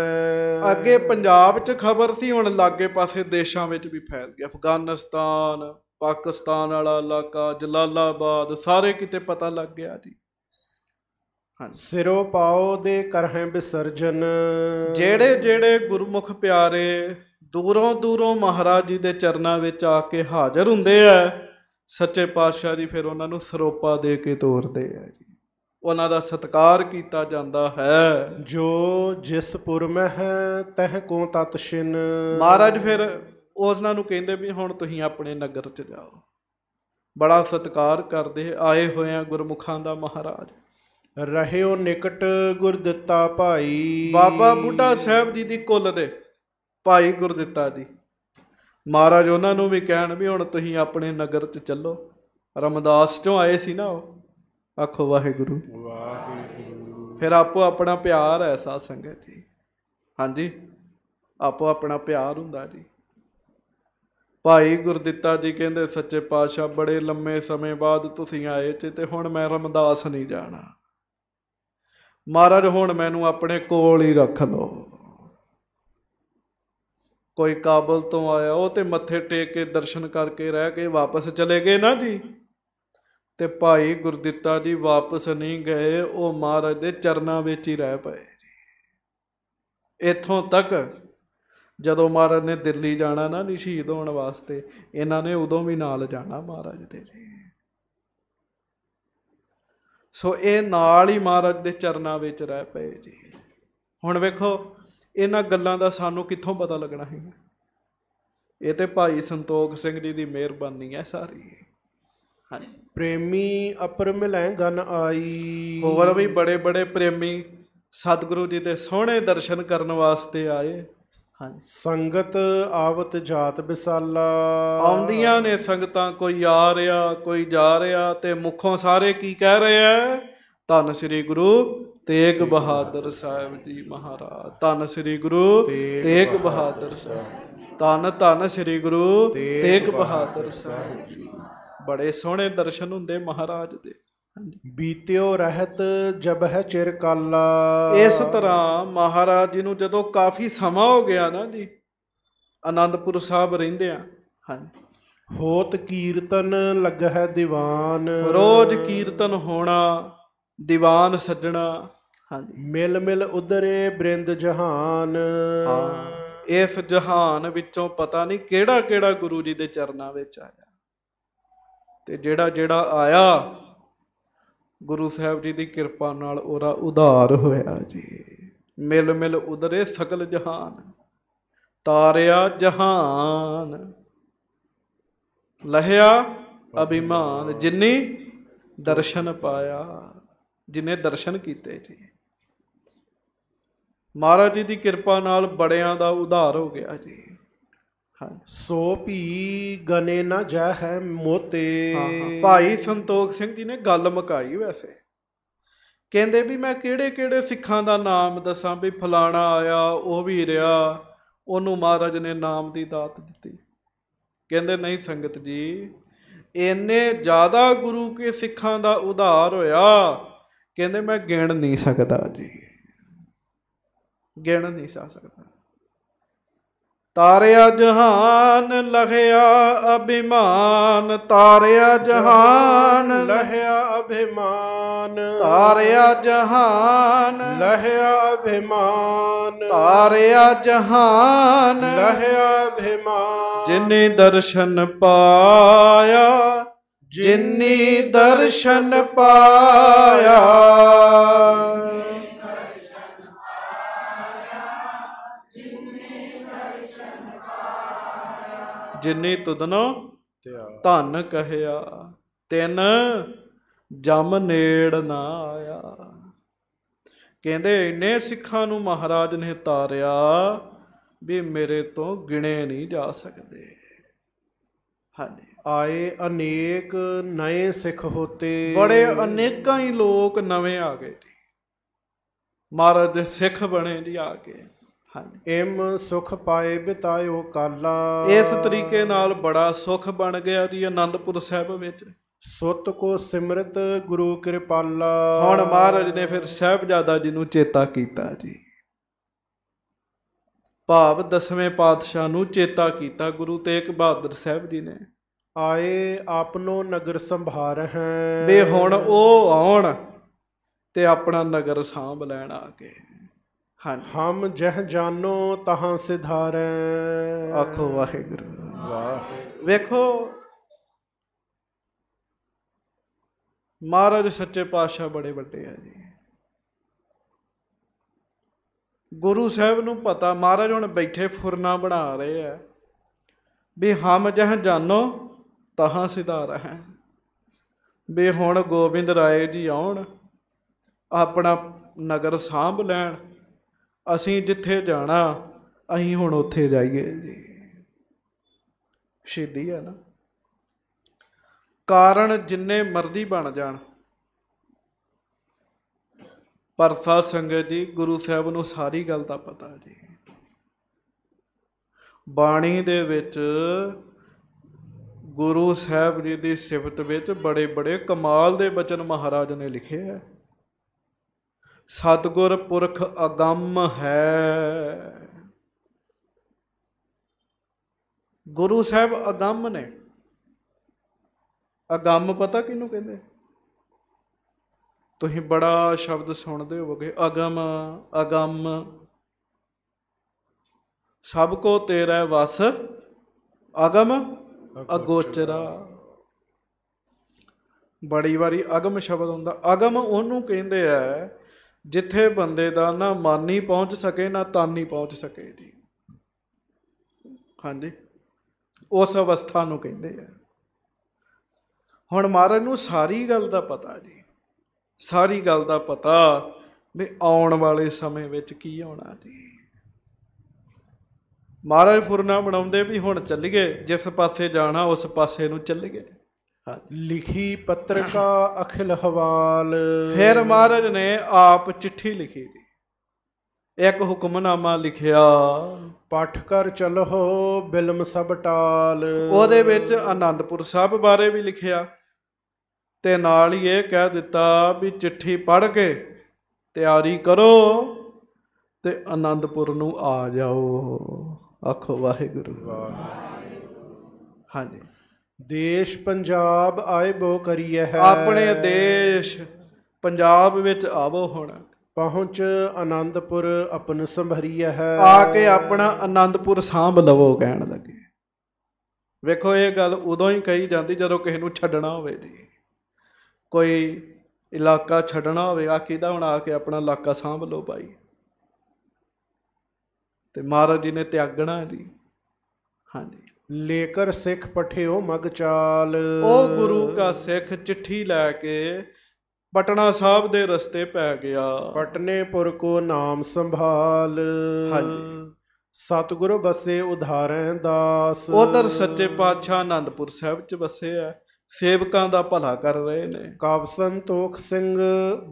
ਅੱਗੇ ਪੰਜਾਬ 'ਚ ਖਬਰ ਸੀ ਹੁਣ ਲਾਗੇ ਪਾਸੇ ਦੇਸ਼ਾਂ ਵਿੱਚ ਵੀ ਫੈਲ ਗਿਆ ਅਫਗਾਨਿਸਤਾਨ ਪਾਕਿਸਤਾਨ ਵਾਲਾ ਇਲਾਕਾ ਜਲਾਲਾਬਾਦ ਸਾਰੇ ਕਿਤੇ ਪਤਾ ਲੱਗ ਗਿਆ ਜੀ ਸਿਰੋ ਪਾਉ ਦੇ ਕਰਹਿ ਬਿਸਰਜਨ ਜਿਹੜੇ ਜਿਹੜੇ ਗੁਰਮੁਖ ਪਿਆਰੇ ਦੂਰੋਂ ਦੂਰੋਂ ਮਹਾਰਾਜ ਜੀ ਦੇ ਚਰਨਾਂ ਵਿੱਚ ਆ ਕੇ ਹਾਜ਼ਰ ਹੁੰਦੇ ਆ ਸੱਚੇ ਪਾਤਸ਼ਾਹ ਜੀ ਫਿਰ ਉਹਨਾਂ ਨੂੰ ਸਰੋਪਾ ਦੇ ਕੇ ਤੋਰਦੇ ਆ ਉਹਨਾਂ ਦਾ ਸਤਕਾਰ ਕੀਤਾ ਜਾਂਦਾ ਹੈ ਜੋ ਜਿਸ ਪੁਰਮ ਹੈ ਤਹ ਕੋ ਤਤ ਛਿਨ ਮਹਾਰਾਜ ਫਿਰ ਉਹਨਾਂ ਨੂੰ ਕਹਿੰਦੇ ਵੀ ਹੁਣ ਤੁਸੀਂ ਆਪਣੇ ਨਗਰ ਚ ਜਾਓ ਬੜਾ ਸਤਕਾਰ ਕਰਦੇ ਆਏ ਹੋਏ ਆ ਗੁਰਮੁਖਾਂ ਦਾ ਮਹਾਰਾਜ ਰਹਿਓ ਨਿਕਟ ਗੁਰ ਦਿੱਤਾ ਭਾਈ ਬਾਬਾ ਬੁੱਢਾ ਸਾਹਿਬ ਜੀ ਦੀ ਕੁੱਲ ਦੇ ਭਾਈ ਗੁਰ ਦਿੱਤਾ ਜੀ ਮਹਾਰਾਜ ਉਹਨਾਂ ਨੂੰ ਵੀ ਕਹਿਣ ਵੀ ਹੁਣ ਤੁਸੀਂ ਆਪਣੇ ਨਗਰ ਚ ਚੱਲੋ ਰਮਦਾਸ ਚੋਂ ਆਏ ਸੀ ਨਾ ਉਹ ਆਖੋ ਵਾਹਿਗੁਰੂ ਵਾਹਿਗੁਰੂ ਫਿਰ ਆਪੋ ਆਪਣਾ ਪਿਆਰ ਹੈ ਸਾ ਸੰਗਤ ਜੀ ਹਾਂਜੀ ਆਪੋ ਆਪਣਾ ਪਿਆਰ ਹੁੰਦਾ ਜੀ ਭਾਈ ਗੁਰਦਿੱਤਾ ਜੀ ਕਹਿੰਦੇ ਸੱਚੇ ਪਾਤਸ਼ਾਹ ਬੜੇ ਲੰਮੇ ਸਮੇਂ ਬਾਅਦ ਤੁਸੀਂ ਆਏ ਤੇ ਤੇ ਹੁਣ ਮੈਂ ਰਮਦਾਸ ਨਹੀਂ ਜਾਣਾ ਮਹਾਰਾਜ ਹੁਣ ਮੈਨੂੰ ਆਪਣੇ ਕੋਲ ਹੀ ਰੱਖ ਲਓ ਕੋਈ ਕਾਬਲ ਤੋਂ ਆਇਆ ਉਹ ਤੇ ਮੱਥੇ ਟੇਕ ਕੇ ਦਰਸ਼ਨ ਕਰਕੇ ਰਹਿ ਕੇ ਵਾਪਸ ਚਲੇ ਗਏ ਨਾ ਜੀ ਤੇ ਭਾਈ ਗੁਰਦਿੱਤਾ ਜੀ ਵਾਪਸ ਨਹੀਂ ਗਏ ਉਹ ਮਹਾਰਾਜ ਦੇ ਚਰਨਾਂ ਵਿੱਚ ਹੀ ਰਹਿ ਪਏ ਇੱਥੋਂ ਤੱਕ ਜਦੋਂ ਮਹਾਰਾਜ ਨੇ ਦਿੱਲੀ ਜਾਣਾ ਨਾ ਸ਼ਹੀਦ ਹੋਣ ਵਾਸਤੇ ਇਹਨਾਂ ਨੇ ਉਦੋਂ ਵੀ ਨਾਲ ਜਾਣਾ ਮਹਾਰਾਜ ਦੇ ਸੋ ਇਹ ਨਾਲ ਹੀ ਮਹਾਰਾਜ ਦੇ ਚਰਨਾਂ ਵਿੱਚ ਰਹਿ ਪਏ ਜੀ ਹੁਣ ਵੇਖੋ ਇਹਨਾਂ ਗੱਲਾਂ ਦਾ ਸਾਨੂੰ ਕਿੱਥੋਂ ਪਤਾ ਲੱਗਣਾ ਹੈ ਇਹ ਤੇ ਭਾਈ ਸੰਤੋਖ ਸਿੰਘ ਜੀ ਦੀ ਮਿਹਰਬਾਨੀ ਹੈ ਸਾਰੀ ਪ੍ਰੇਮੀ ਅਪਰ ਮਿਲੈ ਗਨ ਆਈ ਹੋਰ ਵੀ ਬੜੇ ਬੜੇ ਪ੍ਰੇਮੀ ਸਤਿਗੁਰੂ ਜੀ ਦੇ ਸੋਹਣੇ ਦਰਸ਼ਨ ਕਰਨ ਵਾਸਤੇ ਆਏ ਸੰਗਤ ਆਵਤ ਜਾਤ ਵਿਸਾਲਾ ਆਉਂਦੀਆਂ ਨੇ ਸੰਗਤਾਂ ਕੋਈ ਆ ਰਿਹਾ ਕੋਈ ਜਾ ਰਿਹਾ ਤੇ ਮੁਖੋਂ ਸਾਰੇ ਕੀ ਕਹਿ ਰਹੇ ਆ ਧੰਨ ਸ੍ਰੀ ਗੁਰੂ ਤੇਗ ਬਹਾਦਰ ਸਾਹਿਬ ਜੀ ਮਹਾਰਾਜ ਧੰਨ ਸ੍ਰੀ ਗੁਰੂ ਤੇਗ ਬਹਾਦਰ ਸਾਹਿਬ ਧੰਨ ਧੰਨ ਸ੍ਰੀ ਗੁਰੂ ਤੇਗ ਬਹਾਦਰ ਸਾਹਿਬ ਜੀ ਬੜੇ ਸੋਹਣੇ ਦਰਸ਼ਨ ਹੁੰਦੇ ਮਹਾਰਾਜ ਦੇ ਬੀਤਿਓ ਰਹਿਤ ਜਬ ਹੈ ਚਿਰ ਕਾਲਾ ਇਸ ਤਰ੍ਹਾਂ ਮਹਾਰਾਜ ਜੀ ਨੂੰ ਜਦੋਂ ਕਾਫੀ ਸਮਾਂ ਹੋ ਗਿਆ ਨਾ ਜੀ ਆਨੰਦਪੁਰ ਸਾਹਿਬ ਰਹਿੰਦੇ ਆ ਹਾਂਜੀ ਹੋਤ ਕੀਰਤਨ ਲੱਗ ਹੈ ਦੀਵਾਨ ਰੋਜ਼ ਕੀਰਤਨ ਹੋਣਾ ਦੀਵਾਨ ਸੱਜਣਾ ਹਾਂਜੀ ਮਿਲ ਮਿਲ ਉਧਰੇ ਬ੍ਰਿੰਦ ਜਹਾਨ ਹਾਂ ਇਸ ਜਹਾਨ ਵਿੱਚੋਂ ਪਤਾ ਨਹੀਂ ਕਿਹੜਾ ਕਿਹੜਾ ਗੁਰੂ ਜੀ ਦੇ ਚਰਨਾਂ ਵਿੱਚ ਆਇਆ ਤੇ ਜਿਹੜਾ ਜਿਹੜਾ ਆਇਆ ਗੁਰੂ ਸਾਹਿਬ ਜੀ ਦੀ ਕਿਰਪਾ ਨਾਲ ਉਹਦਾ ਉਧਾਰ ਹੋਇਆ ਜੀ ਮਿਲ ਮਿਲ ਉਧਰੇ ਸਕਲ ਜਹਾਨ ਤਾਰਿਆ ਜਹਾਨ ਲਹਿਆ ਅਭਿਮਾਨ ਜਿਨੇ ਦਰਸ਼ਨ ਪਾਇਆ ਜਿਨੇ ਦਰਸ਼ਨ ਕੀਤੇ ਜੀ ਮਹਾਰਾਜ ਜੀ ਦੀ ਕਿਰਪਾ ਨਾਲ ਬੜਿਆਂ ਦਾ ਉਧਾਰ ਹੋ ਗਿਆ ਜੀ ਸੋ ਭੀ ਗਨੇ ਨਾ ਜਹ ਹੈ ਮੋਤੇ ਭਾਈ ਸੰਤੋਖ ਸਿੰਘ ਜੀ ਨੇ ਗੱਲ ਮਕਾਈ ਵੈਸੇ ਕਹਿੰਦੇ ਵੀ ਮੈਂ ਕਿਹੜੇ ਕਿਹੜੇ ਸਿੱਖਾਂ ਦਾ ਨਾਮ ਦੱਸਾਂ ਵੀ ਫਲਾਣਾ ਆਇਆ ਉਹ ਵੀ ਰਿਹਾ ਉਹਨੂੰ ਮਹਾਰਾਜ ਨੇ ਨਾਮ ਦੀ ਦਾਤ ਦਿੱਤੀ ਕਹਿੰਦੇ ਨਹੀਂ ਸੰਗਤ ਜੀ ਇੰਨੇ ਜ਼ਿਆਦਾ ਗੁਰੂ ਕੇ ਸਿੱਖਾਂ ਦਾ ਉਧਾਰ ਹੋਇਆ ਕਹਿੰਦੇ ਮੈਂ ਗਿਣ ਨਹੀਂ ਸਕਦਾ ਜੀ ਗਿਣ ਨਹੀਂ ਸਕਦਾ ਤਾਰਿਆ ਜਹਾਨ ਲਹਿਆ ਅਭਿਮਾਨ ਤਾਰਿਆ ਜਹਾਨ ਲਹਿਆ ਅਭਿਮਾਨ ਤਾਰਿਆ ਜਹਾਨ ਲਹਿਆ ਅਭਿਮਾਨ ਤਾਰਿਆ ਜਹਾਨ ਲਹਿਆ ਅਭਿਮਾਨ ਜਿਨੇ ਦਰਸ਼ਨ ਪਾਇਆ ਜਿਨੇ ਦਰਸ਼ਨ ਪਾਇਆ ਜਿਨੀ ਤੁਦਨੋ ਧਨ ਕਹਿਆ ਤਿੰਨ ਜਮ ਨੇੜ ਨਾ ਆਇਆ ਕਹਿੰਦੇ ਇੰਨੇ ਸਿੱਖਾਂ ਨੂੰ ਮਹਾਰਾਜ ਨੇ ਤਾਰਿਆ ਵੀ ਮੇਰੇ ਤੋਂ ਗਿਣੇ ਨਹੀਂ ਜਾ ਸਕਦੇ ਹਾਂਜੀ ਆਏ ਅਨੇਕ ਨਵੇਂ ਸਿੱਖ ਹੋਤੇ ਬੜੇ ਅਨੇਕਾਂ ਹੀ ਲੋਕ ਨਵੇਂ ਆ ਗਏ ਮਹਾਰਾਜ ਦੇ ਸਿੱਖ ਬਣੇ ਜੀ ਆ ਕੇ ਇਮ ਸੁਖ ਪਾਏ ਬਿਤਾਇਓ ਕਾਲਾ ਇਸ ਤਰੀਕੇ ਨਾਲ ਬੜਾ ਸੁਖ ਬਣ ਗਿਆ ਜੀ ਆਨੰਦਪੁਰ ਸਾਹਿਬ ਵਿੱਚ ਸੁਤ ਕੋ ਸਿਮਰਤ ਗੁਰੂ ਕਿਰਪਾਲਾ ਹੁਣ ਮਹਾਰਾਜ ਨੇ ਫਿਰ ਸਹਿਬਜ਼ਾਦਾ ਜੀ ਨੂੰ ਚੇਤਾ ਕੀਤਾ ਜੀ ਭਾਵ ਦਸਵੇਂ ਪਾਤਸ਼ਾਹ ਨੂੰ ਚੇਤਾ ਕੀਤਾ ਗੁਰੂ ਤੇਗ ਬਹਾਦਰ ਸਾਹਿਬ ਜੀ ਨੇ ਆਏ ਆਪਨੋ ਨਗਰ ਸੰਭਾਰ ਹੈ ਬੇ ਹੁਣ ਉਹ ਆਉਣ ਤੇ ਆਪਣਾ ਨਗਰ ਸਾਂਭ ਲੈਣ ਆ ਕੇ ਹਨ ਹਮ ਜਹ ਜਾਨੋ ਤਹਾਂ ਸਿਧਾਰੈ ਆਖੋ ਵਾਹਿਗੁਰੂ ਵਾਹ ਵੇਖੋ ਮਹਾਰਾਜ ਸੱਚੇ ਪਾਤਸ਼ਾਹ ਬੜੇ ਵੱਡੇ ਆ ਜੀ ਗੁਰੂ ਸਾਹਿਬ ਨੂੰ ਪਤਾ ਮਹਾਰਾਜ ਹੁਣ ਬੈਠੇ ਫੁਰਨਾ ਬਣਾ ਰਹੇ ਆ ਵੀ ਹਮ ਜਹ ਜਾਨੋ ਤਹਾਂ ਸਿਧਾਰੈ ਵੀ ਹੁਣ ਗੋਬਿੰਦ ਰਾਏ ਜੀ ਆਉਣ ਆਪਣਾ ਨਗਰ ਸਾਂਭ ਲੈਣ ਅਸੀਂ ਜਿੱਥੇ ਜਾਣਾ ਅਸੀਂ ਹੁਣ ਉੱਥੇ ਜਾਈਏ ਜੀ ਸਿੱਧੀ ਹੈ ਨਾ ਕਾਰਨ ਜਿੰਨੇ ਮਰਜ਼ੀ ਬਣ ਜਾਣ ਪਰ ਸਾਧ ਸੰਗਤ ਜੀ ਗੁਰੂ ਸਾਹਿਬ ਨੂੰ ਸਾਰੀ ਗੱਲ ਦਾ ਪਤਾ ਜੀ ਬਾਣੀ ਦੇ ਵਿੱਚ ਗੁਰੂ ਸਾਹਿਬ ਜੀ ਦੀ ਸਿਫਤ ਵਿੱਚ ਬੜੇ ਬੜੇ ਕਮਾਲ ਦੇ ਬਚਨ ਮਹਾਰਾਜ ਨੇ ਲਿਖੇ ਆ ਸਤਗੁਰ ਪੁਰਖ ਅਗੰਮ ਹੈ ਗੁਰੂ ਸਾਹਿਬ ਅਗੰਮ ਨੇ ਅਗੰਮ ਪਤਾ ਕਿਹਨੂੰ ਕਹਿੰਦੇ ਤੁਸੀਂ ਬੜਾ ਸ਼ਬਦ ਸੁਣਦੇ ਹੋਵੋਗੇ ਅਗੰਮ ਅਗੰਮ ਸਭ ਕੋ ਤੇਰਾ ਵਸ ਅਗੰਮ ਅਗੋਚਰਾ ਬੜੀ ਵਾਰੀ ਅਗਮ ਸ਼ਬਦ ਹੁੰਦਾ ਅਗਮ ਉਹਨੂੰ ਕਹਿੰਦੇ ਆ ਜਿੱਥੇ ਬੰਦੇ ਦਾ ਨਾ ਮਾਨੀ ਪਹੁੰਚ ਸਕੇ ਨਾ ਤਾਨੀ ਪਹੁੰਚ ਸਕੇ ਜੀ ਹਾਂਜੀ ਉਸ ਅਵਸਥਾ ਨੂੰ ਕਹਿੰਦੇ ਆ ਹੁਣ ਮਹਾਰਾਜ ਨੂੰ ਸਾਰੀ ਗੱਲ ਦਾ ਪਤਾ ਜੀ ਸਾਰੀ ਗੱਲ ਦਾ ਪਤਾ ਵੀ ਆਉਣ ਵਾਲੇ ਸਮੇਂ ਵਿੱਚ ਕੀ ਆਉਣਾ ਜੀ ਮਹਾਰਾਜ ਫੁਰਨਾ ਬਣਾਉਂਦੇ ਵੀ ਹੁਣ ਚੱਲੀਏ ਜਿਸ ਪਾਸੇ ਜਾਣਾ ਉਸ ਪਾਸੇ ਨੂੰ ਚੱਲੀਏ ਲਿਖੀ ਪੱਤਰਕਾ ਅਖਿਲ ਹਵਾਲ ਫਿਰ ਮਹਾਰਾਜ ਨੇ ਆਪ ਚਿੱਠੀ ਲਿਖੀ ਦੀ ਇੱਕ ਹੁਕਮਨਾਮਾ ਲਿਖਿਆ ਪਾਠ ਕਰ ਚਲੋ ਬਿਲਮ ਸਭ ਟਾਲ ਉਹਦੇ ਵਿੱਚ ਆਨੰਦਪੁਰ ਸਾਹਿਬ ਬਾਰੇ ਵੀ ਲਿਖਿਆ ਤੇ ਨਾਲ ਹੀ ਇਹ ਕਹਿ ਦਿੱਤਾ ਵੀ ਚਿੱਠੀ ਪੜ੍ਹ ਕੇ ਤਿਆਰੀ ਕਰੋ ਤੇ ਆਨੰਦਪੁਰ ਨੂੰ ਆ ਜਾਓ ਆਖੋ ਵਾਹਿਗੁਰੂ ਵਾਹਿਗੁਰੂ ਹਾਂਜੀ ਦੇਸ਼ ਪੰਜਾਬ ਆਏ ਬੋ ਕਰੀਏ ਹੈ ਆਪਣੇ ਦੇਸ਼ ਪੰਜਾਬ ਵਿੱਚ ਆਵੋ ਹੁਣ ਪਹੁੰਚ ਆਨੰਦਪੁਰ ਆਪਨ ਸੰਭਰੀਏ ਹੈ ਆ ਕੇ ਆਪਣਾ ਆਨੰਦਪੁਰ ਸਾਂਭ ਲਵੋ ਕਹਿਣ ਲੱਗੇ ਵੇਖੋ ਇਹ ਗੱਲ ਉਦੋਂ ਹੀ ਕਹੀ ਜਾਂਦੀ ਜਦੋਂ ਕਿਸੇ ਨੂੰ ਛੱਡਣਾ ਹੋਵੇ ਜੀ ਕੋਈ ਇਲਾਕਾ ਛੱਡਣਾ ਹੋਵੇ ਆ ਕਿਦਾ ਹੁਣ ਆ ਕੇ ਆਪਣਾ ਇਲਾਕਾ ਸਾਂਭ ਲਓ ਭਾਈ ਤੇ ਮਹਾਰਾਜ ਜੀ ਨੇ ਤਿਆਗਣਾ ਜੀ ਹਾਂਜੀ ਲੇਕਰ ਸਿੱਖ ਪਠਿਓ ਮਗ ਚਾਲ ਉਹ ਗੁਰੂ ਕਾ ਸਿੱਖ ਚਿੱਠੀ ਲੈ ਕੇ ਪਟਨਾ ਸਾਹਿਬ ਦੇ ਰਸਤੇ ਪੈ ਗਿਆ ਪਟਨੇਪੁਰ ਕੋ ਨਾਮ ਸੰਭਾਲ ਹਾਂਜੀ ਸਤਿਗੁਰੂ ਬਸੇ ਉਧਾਰੈ ਦਾਸ ਉਧਰ ਸੱਚੇ ਪਾਤਸ਼ਾਹ ਆਨੰਦਪੁਰ ਸਾਹਿਬ ਚ ਬਸੇ ਆ ਸੇਵਕਾਂ ਦਾ ਭਲਾ ਕਰ ਰਹੇ ਨੇ ਕਾਬ ਸੰਤੋਖ ਸਿੰਘ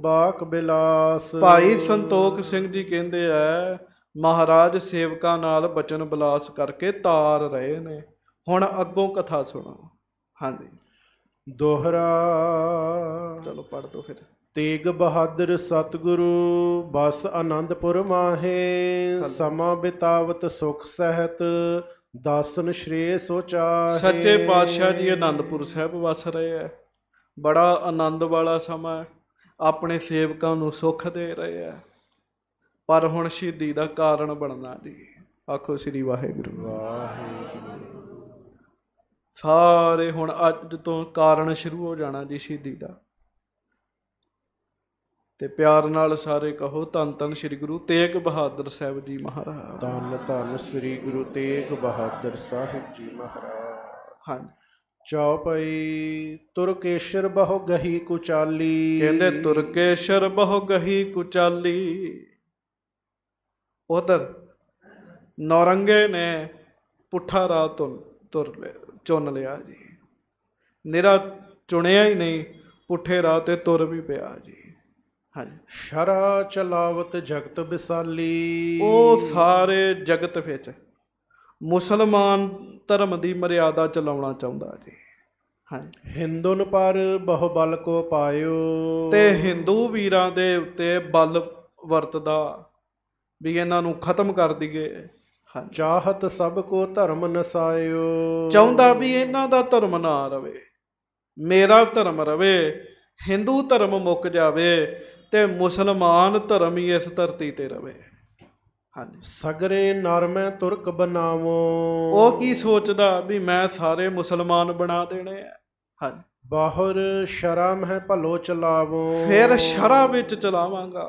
ਬਾਕ ਬਿਲਾਸ ਭਾਈ ਸੰਤੋਖ ਸਿੰਘ ਜੀ ਕਹਿੰਦੇ ਆ ਮਹਾਰਾਜ ਸੇਵਕਾਂ ਨਾਲ ਬਚਨ ਬਲਾਸ ਕਰਕੇ ਤਾਰ ਰਹੇ ਨੇ ਹੁਣ ਅੱਗੋਂ ਕਥਾ ਸੁਣੋ ਹਾਂਜੀ ਦੋਹਰਾ ਚਲੋ ਪੜ ਦੋ ਫਿਰ ਤੇਗ ਬਹਾਦਰ ਸਤਗੁਰੂ ਬਸ ਆਨੰਦਪੁਰ ਮਾਹੇ ਸਮਾ ਬਿਤਾਵਤ ਸੁਖ ਸਹਿਤ ਦਾਸਨ ਸ਼੍ਰੇ ਸੋ ਚਾਹੇ ਸੱਚੇ ਪਾਤਸ਼ਾਹ ਜੀ ਆਨੰਦਪੁਰ ਸਾਹਿਬ ਵਸ ਰਹੇ ਆ ਬੜਾ ਆਨੰਦ ਵਾਲਾ ਸਮਾਂ ਆਪਣੇ ਸੇਵਕਾਂ ਨੂੰ ਸੁਖ ਦੇ ਰਹੇ ਆ ਪਰ ਹੁਣ ਸ਼ਹੀਦੀ ਦਾ ਕਾਰਨ ਬਣਨਾ ਜੀ ਆਖੋ ਸ੍ਰੀ ਵਾਹਿਗੁਰੂ ਵਾਹਿਗੁਰੂ ਸਾਰੇ ਹੁਣ ਅੱਜ ਤੋਂ ਕਾਰਨ ਸ਼ੁਰੂ ਹੋ ਜਾਣਾ ਜੀ ਸ਼ਹੀਦੀ ਦਾ ਤੇ ਪਿਆਰ ਨਾਲ ਸਾਰੇ ਕਹੋ ਤਨ ਤਨ ਸ੍ਰੀ ਗੁਰੂ ਤੇਗ ਬਹਾਦਰ ਸਾਹਿਬ ਜੀ ਮਹਾਰਾਜ ਤਨ ਤਨ ਸ੍ਰੀ ਗੁਰੂ ਤੇਗ ਬਹਾਦਰ ਸਾਹਿਬ ਜੀ ਮਹਾਰਾਜ ਹਾਂ ਚੌਪਈ ਤੁਰਕੇਸ਼ਰ ਬਹੁ ਗਹੀ ਕੁਚਾਲੀ ਕਹਿੰਦੇ ਤੁਰਕੇਸ਼ਰ ਬਹੁ ਗਹੀ ਕੁਚਾਲੀ ਉਧਰ ਨੌਰੰਗੇ ਨੇ ਪੁੱਠਾ ਰਾਹ ਤੁਰ ਚੁਣ ਲਿਆ ਜੀ ਨਿਹਰਾ ਚੁਣਿਆ ਹੀ ਨਹੀਂ ਪੁੱਠੇ ਰਾਹ ਤੇ ਤੁਰ ਵੀ ਪਿਆ ਜੀ ਹਾਂਜੀ ਸ਼ਰਾ ਚਲਾਵਤ ਜਗਤ ਵਿਸਾਲੀ ਉਹ ਸਾਰੇ ਜਗਤ ਵਿੱਚ ਮੁਸਲਮਾਨ ਧਰਮ ਦੀ ਮਰਿਆਦਾ ਚਲਾਉਣਾ ਚਾਹੁੰਦਾ ਜੀ ਹਾਂਜੀ ਹਿੰਦੂਨ ਪਰ ਬਹੁ ਬਲ ਕੋ ਪਾਇਓ ਤੇ ਹਿੰਦੂ ਵੀਰਾਂ ਦੇ ਉੱਤੇ ਬਲ ਵਰਤਦਾ ਵੀ ਇਹਨਾਂ ਨੂੰ ਖਤਮ ਕਰ ਦਈਏ ਚਾਹਤ ਸਭ ਕੋ ਧਰਮ ਨਸਾਇਓ ਚਾਹੁੰਦਾ ਵੀ ਇਹਨਾਂ ਦਾ ਧਰਮ ਨਾ ਰਵੇ ਮੇਰਾ ਧਰਮ ਰਵੇ ਹਿੰਦੂ ਧਰਮ ਮੁੱਕ ਜਾਵੇ ਤੇ ਮੁਸਲਮਾਨ ਧਰਮ ਹੀ ਇਸ ਧਰਤੀ ਤੇ ਰਵੇ ਹਾਂਜੀ ਸਗਰੇ ਨਰਮੈ ਤੁਰਕ ਬਣਾਵੋ ਉਹ ਕੀ ਸੋਚਦਾ ਵੀ ਮੈਂ ਸਾਰੇ ਮੁਸਲਮਾਨ ਬਣਾ ਦੇਣੇ ਆ ਹਾਂਜੀ ਬਾਹਰ ਸ਼ਰਮ ਹੈ ਭਲੋ ਚਲਾਵੋ ਫਿਰ ਸ਼ਰਾ ਵਿੱਚ ਚਲਾਵਾਂਗਾ